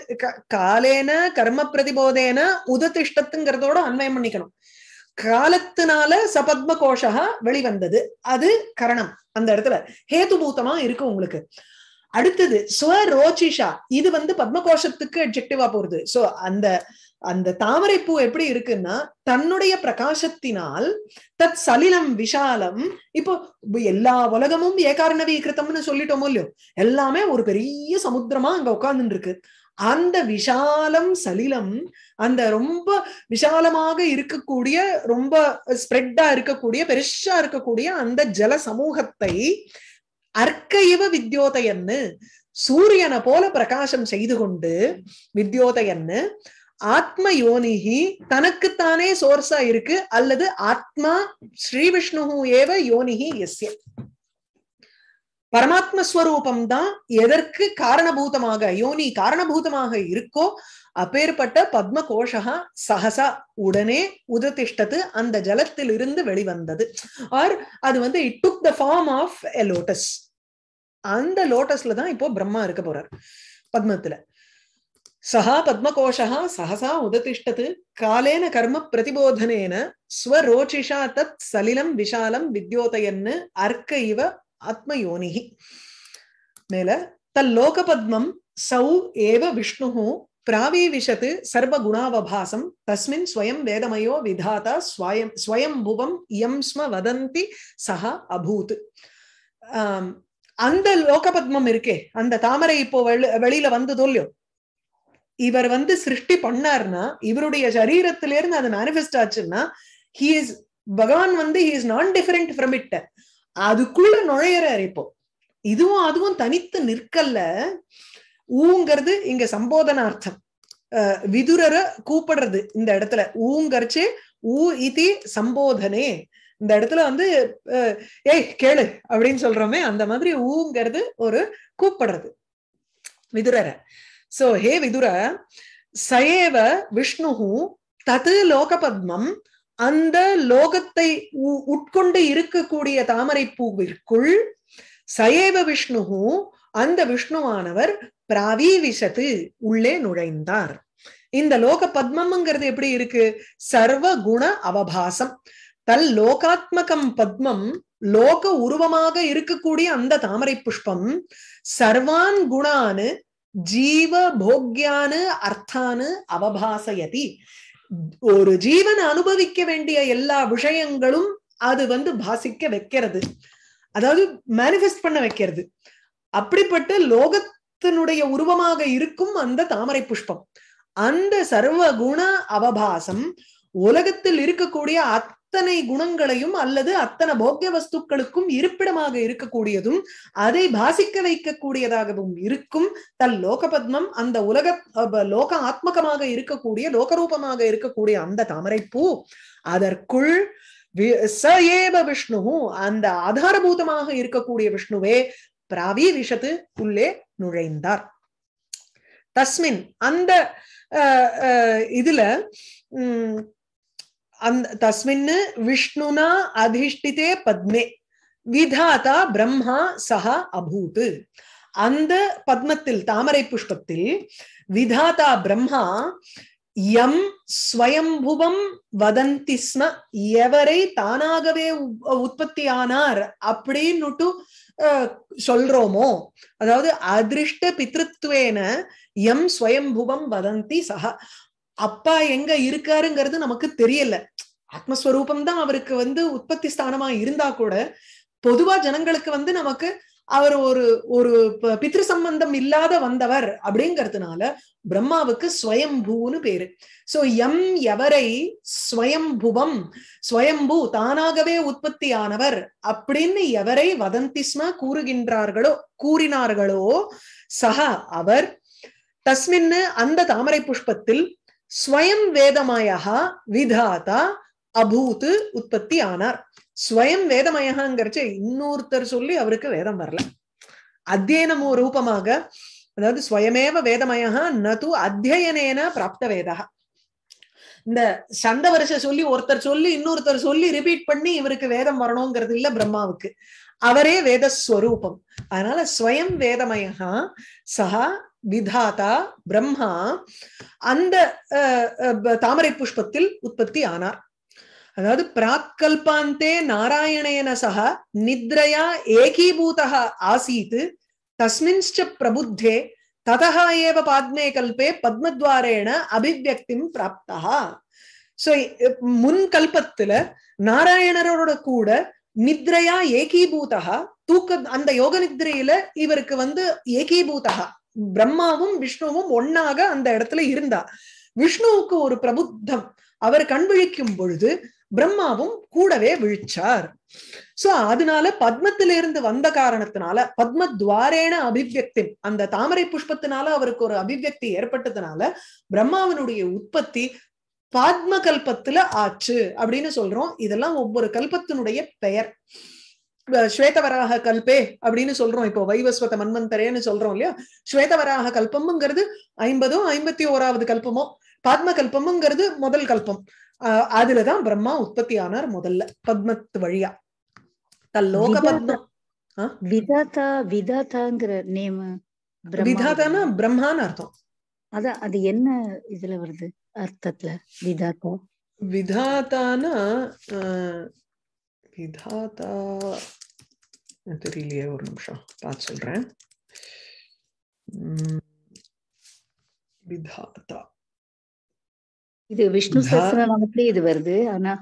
காலேன கர்ம பிரதிபோதேன உததிஷ்டத்துங்கிறதோட அன்வயம் பண்ணிக்கணும் காலத்தினால சபத்ம கோஷா வெளிவந்தது அது கரணம் அந்த இடத்துல ஹேதுபூத்தமா இருக்கு உங்களுக்கு அடுத்தது ஸ்வரோச்சிஷா இது வந்து பத்மகோஷத்துக்கு அப்ஜெக்டிவா போறது சோ அந்த அந்த தாமரை பூ எப்படி இருக்குன்னா தன்னுடைய பிரகாசத்தினால் தத் சலிலம் விஷாலம் இப்போ எல்லா உலகமும் ஏகாரணவீகிருத்தம்னு சொல்லிட்டோமோ இல்லையோ எல்லாமே ஒரு பெரிய சமுத்திரமா அங்க உட்கார்ந்துட்டு இருக்கு அந்த விஷாலம் சலிலம் அந்த ரொம்ப விஷாலமாக இருக்கக்கூடிய ரொம்ப ஸ்ப்ரெட்டா இருக்கக்கூடிய பெருசா இருக்கக்கூடிய அந்த ஜல சமூகத்தை அர்க்கைவ வித்யோதையன்னு சூரியனை போல பிரகாசம் செய்து கொண்டு வித்யோதையன்னு ஆத்ம யோனிகி தனக்குத்தானே சோர்ஸா இருக்கு அல்லது ஆத்மா ஸ்ரீ விஷ்ணு ஏவ யோனிகி எஸ்ய பரமாத்ம ஸ்வரூபம் தான் எதற்கு காரணபூதமாக யோனி காரணபூதமாக இருக்கோ அப்பேற்பட்ட பத்ம கோஷா சகசா உடனே உததிஷ்டத்து அந்த ஜலத்திலிருந்து வெளிவந்தது ஆர் அது வந்து it took the form of a lotus அந்த லோட்டஸ்ல தான் இப்போ பிரம்மா இருக்க போறார் பத்மத்துல சஹா பத்மகோஷா சஹசா உததிஷ்டத்து காலேன கர்ம பிரதிபோதனேன ஸ்வரோச்சிஷா தத் சலிலம் விஷாலம் வித்யோதயன்னு அர்க்க இவ ஆத்மயோனிகி மேல தல் பத்மம் சௌ ஏவ விஷ்ணு பிராவீவிஷத்து குணாவபாசம் தஸ்மின் ஸ்வயம் வேதமயோ விதாதா ஸ்வயம் ஸ்வயம் புவம் இயம் ஸ்ம வதந்தி சஹா அபூத் அந்த லோக பத்மம் இருக்கே அந்த தாமரை இப்போ வெளியில வந்து தோல்யம் இவர் வந்து சிருஷ்டி பண்ணார்னா இவருடைய சரீரத்தில இருந்து அது மேனிஃபெஸ்ட் ஆச்சுன்னா ஹி இஸ் பகவான் வந்து he is non different from it அதுக்குள்ள நுழையிறார் இப்போ இதுவும் அதுவும் தனித்து நிற்கல்ல ஊங்கிறது இங்க சம்போதனார்த்தம் விதுரரை கூப்பிடுறது இந்த இடத்துல ஊங்கரிச்சு ஊ இதி சம்போதனே இந்த இடத்துல வந்து ஏய் கேளு அப்படின்னு சொல்றோமே அந்த மாதிரி ஊங்கிறது ஒரு கூப்பிடுறது விதுரரை சோ ஹே விதுர சயேவ விஷ்ணு தது லோகபத்மம் அந்த லோகத்தை உட்கொண்டு இருக்கக்கூடிய தாமரை பூவிற்குள் சயேவ விஷ்ணு அந்த விஷ்ணுவானவர் விசத்து உள்ளே நுழைந்தார் இந்த லோக பத்மம்ங்கிறது எப்படி இருக்கு சர்வ குண அவபாசம் தல் லோகாத்மகம் பத்மம் லோக உருவமாக இருக்கக்கூடிய அந்த தாமரை புஷ்பம் சர்வான் குணானு ஜீவ போக்யானு அர்த்தானு அவபாசயதி ஒரு ஜீவன் அனுபவிக்க வேண்டிய எல்லா விஷயங்களும் அது வந்து பாசிக்க வைக்கிறது அதாவது மேனிஃபெஸ்ட் பண்ண வைக்கிறது அப்படிப்பட்ட லோகத்தினுடைய உருவமாக இருக்கும் அந்த தாமரை புஷ்பம் அந்த சர்வ குண அவபாசம் உலகத்தில் இருக்கக்கூடிய அத்தனை குணங்களையும் அல்லது அத்தனை போக்கிய வஸ்துக்களுக்கும் இருப்பிடமாக இருக்கக்கூடியதும் அதை பாசிக்க வைக்கக்கூடியதாகவும் இருக்கும் தல் லோக பத்மம் அந்த உலக லோக ஆத்மகமாக இருக்கக்கூடிய லோகரூபமாக இருக்கக்கூடிய அந்த தாமரைப்பூ அதற்குள் ச ஏவ விஷ்ணு அந்த ஆதாரபூதமாக இருக்கக்கூடிய விஷ்ணுவே பிராவி விஷத்து உள்ளே நுழைந்தார் தஸ்மின் அந்த இதுல உம் தஸ்மின் விஷ்ணுனா அதிஷ்டிதே பத்மே விதாதா பிரம்மா சஹா அபூத் அந்த பத்மத்தில் தாமரை புஷ்பத்தில் விதாதா பிரம்மா எம் ஸ்வயம்புவம் வதந்திஸ்ம எவரை தானாகவே உற்பத்தியானார் அப்படின்னுட்டு சொல்றோமோ அதாவது அதிருஷ்ட பித்ருத்வேன எம் ஸ்வயம்புவம் வதந்தி சஹா அப்பா எங்க இருக்காருங்கிறது நமக்கு தெரியல ஆத்மஸ்வரூபம் தான் அவருக்கு வந்து உற்பத்தி ஸ்தானமா இருந்தா கூட பொதுவா ஜனங்களுக்கு வந்து நமக்கு அவர் ஒரு ஒரு பித்ரு சம்பந்தம் இல்லாத வந்தவர் அப்படிங்கிறதுனால பிரம்மாவுக்கு ஸ்வயம்பூன்னு பேரு சோ எம் எவரை ஸ்வயம்புவம் ஸ்வயம்பு தானாகவே உற்பத்தி ஆனவர் அப்படின்னு எவரை வதந்திஸ்மா கூறுகின்றார்களோ கூறினார்களோ சக அவர் தஸ்மின்னு அந்த தாமரை புஷ்பத்தில் ஸ்வயம் வேதமயா விதாதா அபூத்து உற்பத்தி ஆனார் ஸ்வயம் வேதமயகாங்கிறச்சு இன்னொருத்தர் சொல்லி அவருக்கு வேதம் வரல அத்தியனமோ ரூபமாக அதாவது ஸ்வயமேவ வேதமயா நது அத்தியனேன பிராப்த வேதா இந்த சந்த வருஷ சொல்லி ஒருத்தர் சொல்லி இன்னொருத்தர் சொல்லி ரிபீட் பண்ணி இவருக்கு வேதம் வரணுங்கிறது இல்ல பிரம்மாவுக்கு அவரே வேதஸ்வரூபம் அதனால ஸ்வயம் வேதமயா சஹா விதாதா பிரம்மா அந்த தாமரை புஷ்பத்தில் உற்பத்தி ஆனார் அதாவது பிராக்கல்பாந்தே நாராயணேன சக நித்ரையா ஏகீபூதா ஆசீத் தஸ்மின்ச்ச பிரபுத்தே ததா ஏவ பாத்மே கல்பே பத்மத்வாரேன அபிவியக்திம் பிராப்தா சோ முன் கல்பத்துல நாராயணரோட கூட நித்ரையா ஏகீபூதா தூக்க அந்த யோக நித்ரையில இவருக்கு வந்து ஏகீபூதா பிரம்மாவும் விஷ்ணுவும் ஒன்னாக அந்த இடத்துல இருந்தா விஷ்ணுவுக்கு ஒரு பிரபுத்தம் அவர் கண் விழிக்கும் பொழுது பிரம்மாவும் கூடவே விழிச்சார் சோ அதனால பத்மத்திலிருந்து வந்த காரணத்தினால பத்ம துவாரேன அபிவியக்தி அந்த தாமரை புஷ்பத்தினால அவருக்கு ஒரு அபிவியக்தி ஏற்பட்டதுனால பிரம்மாவினுடைய உற்பத்தி பாத்ம கல்பத்துல ஆச்சு அப்படின்னு சொல்றோம் இதெல்லாம் ஒவ்வொரு கல்பத்தினுடைய பெயர் ஸ்வேதவராக கல்பே அப்படின்னு சொல்றோம் இப்போ வைவஸ்வத மன்மந்தரேன்னு சொல்றோம் இல்லையா ஸ்வேதவராக கல்பம்ங்கிறது ஐம்பதோ ஐம்பத்தி ஓராவது கல்பமோ பத்ம கல்பம்ங்கிறது முதல் கல்பம் ஆஹ் அதுலதான் பிரம்மா உற்பத்தி ஆனார் முதல்ல பத்மத்து வழியா தல்லோக பத்மம் விதாதா விதாதாங்கிற நேம் விதாதானா பிரம்மான்னு அர்த்தம் அதான் அது என்ன இதுல வருது அர்த்தத்துல விதாதா விதாதானா விதாதா தெரியலையே ஒரு நிமிஷம் பார்த்து சொல்கிறேன் விதாதா இது விஷ்ணு சஹஸ்ரநாமத்திலே இது வருது ஆனா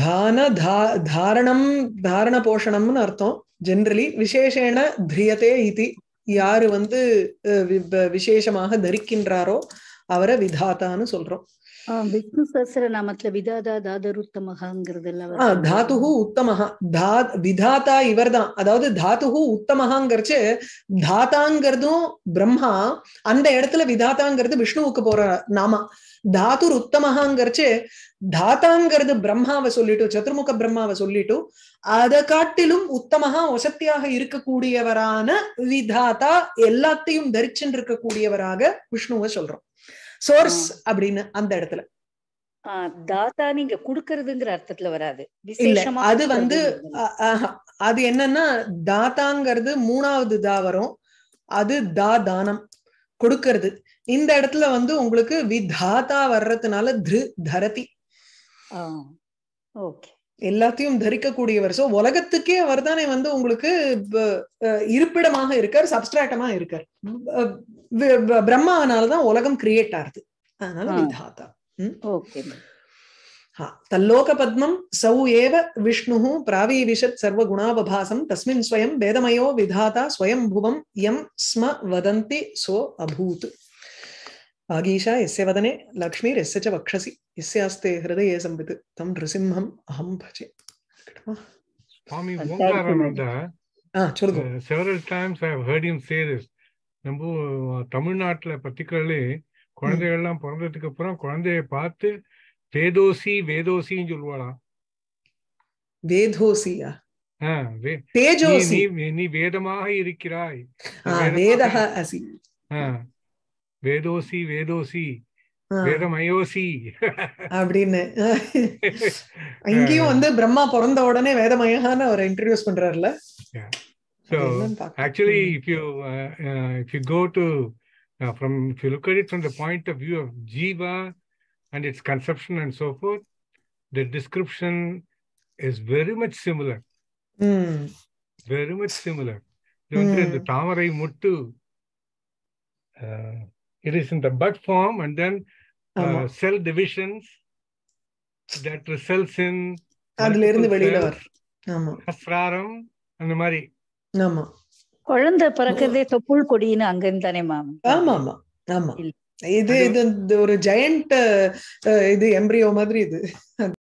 தான தாரணம் தாரண போஷணம்னு அர்த்தம் ஜென்ரலி விசேஷேன திரியதே இது யாரு வந்து விசேஷமாக தரிக்கின்றாரோ அவரை விதாதான்னு சொல்றோம் விஷ்ணு சஹசிர நாமத்துல விதாதா தாதர் உத்தமகாங்கிறதெல்லாம் உத்தமஹா தா விதாதா இவர் அதாவது தாத்துஹு உத்தமஹாங்கிறச்சு தாத்தாங்கிறதும் பிரம்மா அந்த இடத்துல விதாத்தாங்கிறது விஷ்ணுவுக்கு போற நாமா தாத்துர் உத்தமஹாங்கிறச்சு தாத்தாங்கிறது பிரம்மாவை சொல்லிட்டு சதுர்முக பிரம்மாவை சொல்லிட்டு அதை காட்டிலும் உத்தமஹா வசத்தியாக இருக்கக்கூடியவரான விதாதா எல்லாத்தையும் தரிச்சுன்னு இருக்கக்கூடியவராக விஷ்ணுவை சொல்றோம் சோர்ஸ் அப்படின்னு அந்த இடத்துல தாத்தா நீங்க குடுக்கறதுங்கிற அர்த்தத்துல வராது இல்ல அது வந்து அது என்னன்னா தாத்தாங்கிறது மூணாவது தா வரும் அது தா தானம் கொடுக்கறது இந்த இடத்துல வந்து உங்களுக்கு வி விதாத்தா வர்றதுனால திரு தரதி எல்லாத்தையும் தரிக்கக்கூடியவர் சோ உலகத்துக்கே அவர் தானே வந்து உங்களுக்கு இருப்பிடமாக இருக்கார் சப்ஸ்ட்ராட்டமா இருக்கார் பிரம்மானாலதான் உலகம் கிரியேட் ஆகுது அதனால सौ एव विष्णुः प्रावीविशत् सर्वगुणावभासं तस्मिन् स्वयं वेदमयो विधाता स्वयं भुवं यं स्म वदन्ति सो अभूत् आगीशा यस्य वदने लक्ष्मीर्यस्य च वक्षसि यस्यास्ते हृदये संवित् तं नृसिंहम् अहं भजे स्वामी Omkaranand uh, several times i have heard him say this நம்ம தமிழ்நாட்டுல பர்டிகுலர்லி குழந்தைகள்லாம் பிறந்ததுக்கு அப்புறம் குழந்தைய பார்த்து வேதோசி வேதோசின்னு சொல்லுவாளாம் வேதோசியா நீ வேதமாக இருக்கிறாய் வேதோசி வேதோசி வேதமயோசி அப்படின்னு <laughs> இங்கேயும் வந்து பிரம்மா பிறந்த உடனே வேதமயகான அவர் இன்ட்ரடியூஸ் பண்றாருல So actually, mm-hmm. if you uh, uh, if you go to uh, from if you look at it from the point of view of jiva and its conception and so forth, the description is very much similar. Mm. Very much similar. The mm. tamarai muttu, uh, it is in the bud form and then uh, cell divisions that results in அதுல இருந்து வெளியில வரும் அஸ்ராரம் அந்த மாதிரி ஆமா குழந்தை பிறக்கிறதே தொப்புள் கொடின்னு அங்க இருந்தானே மாமா ஆமா ஆமா ஆமா இது இது ஒரு ஜெயண்ட் இது எம்பரியோ மாதிரி இது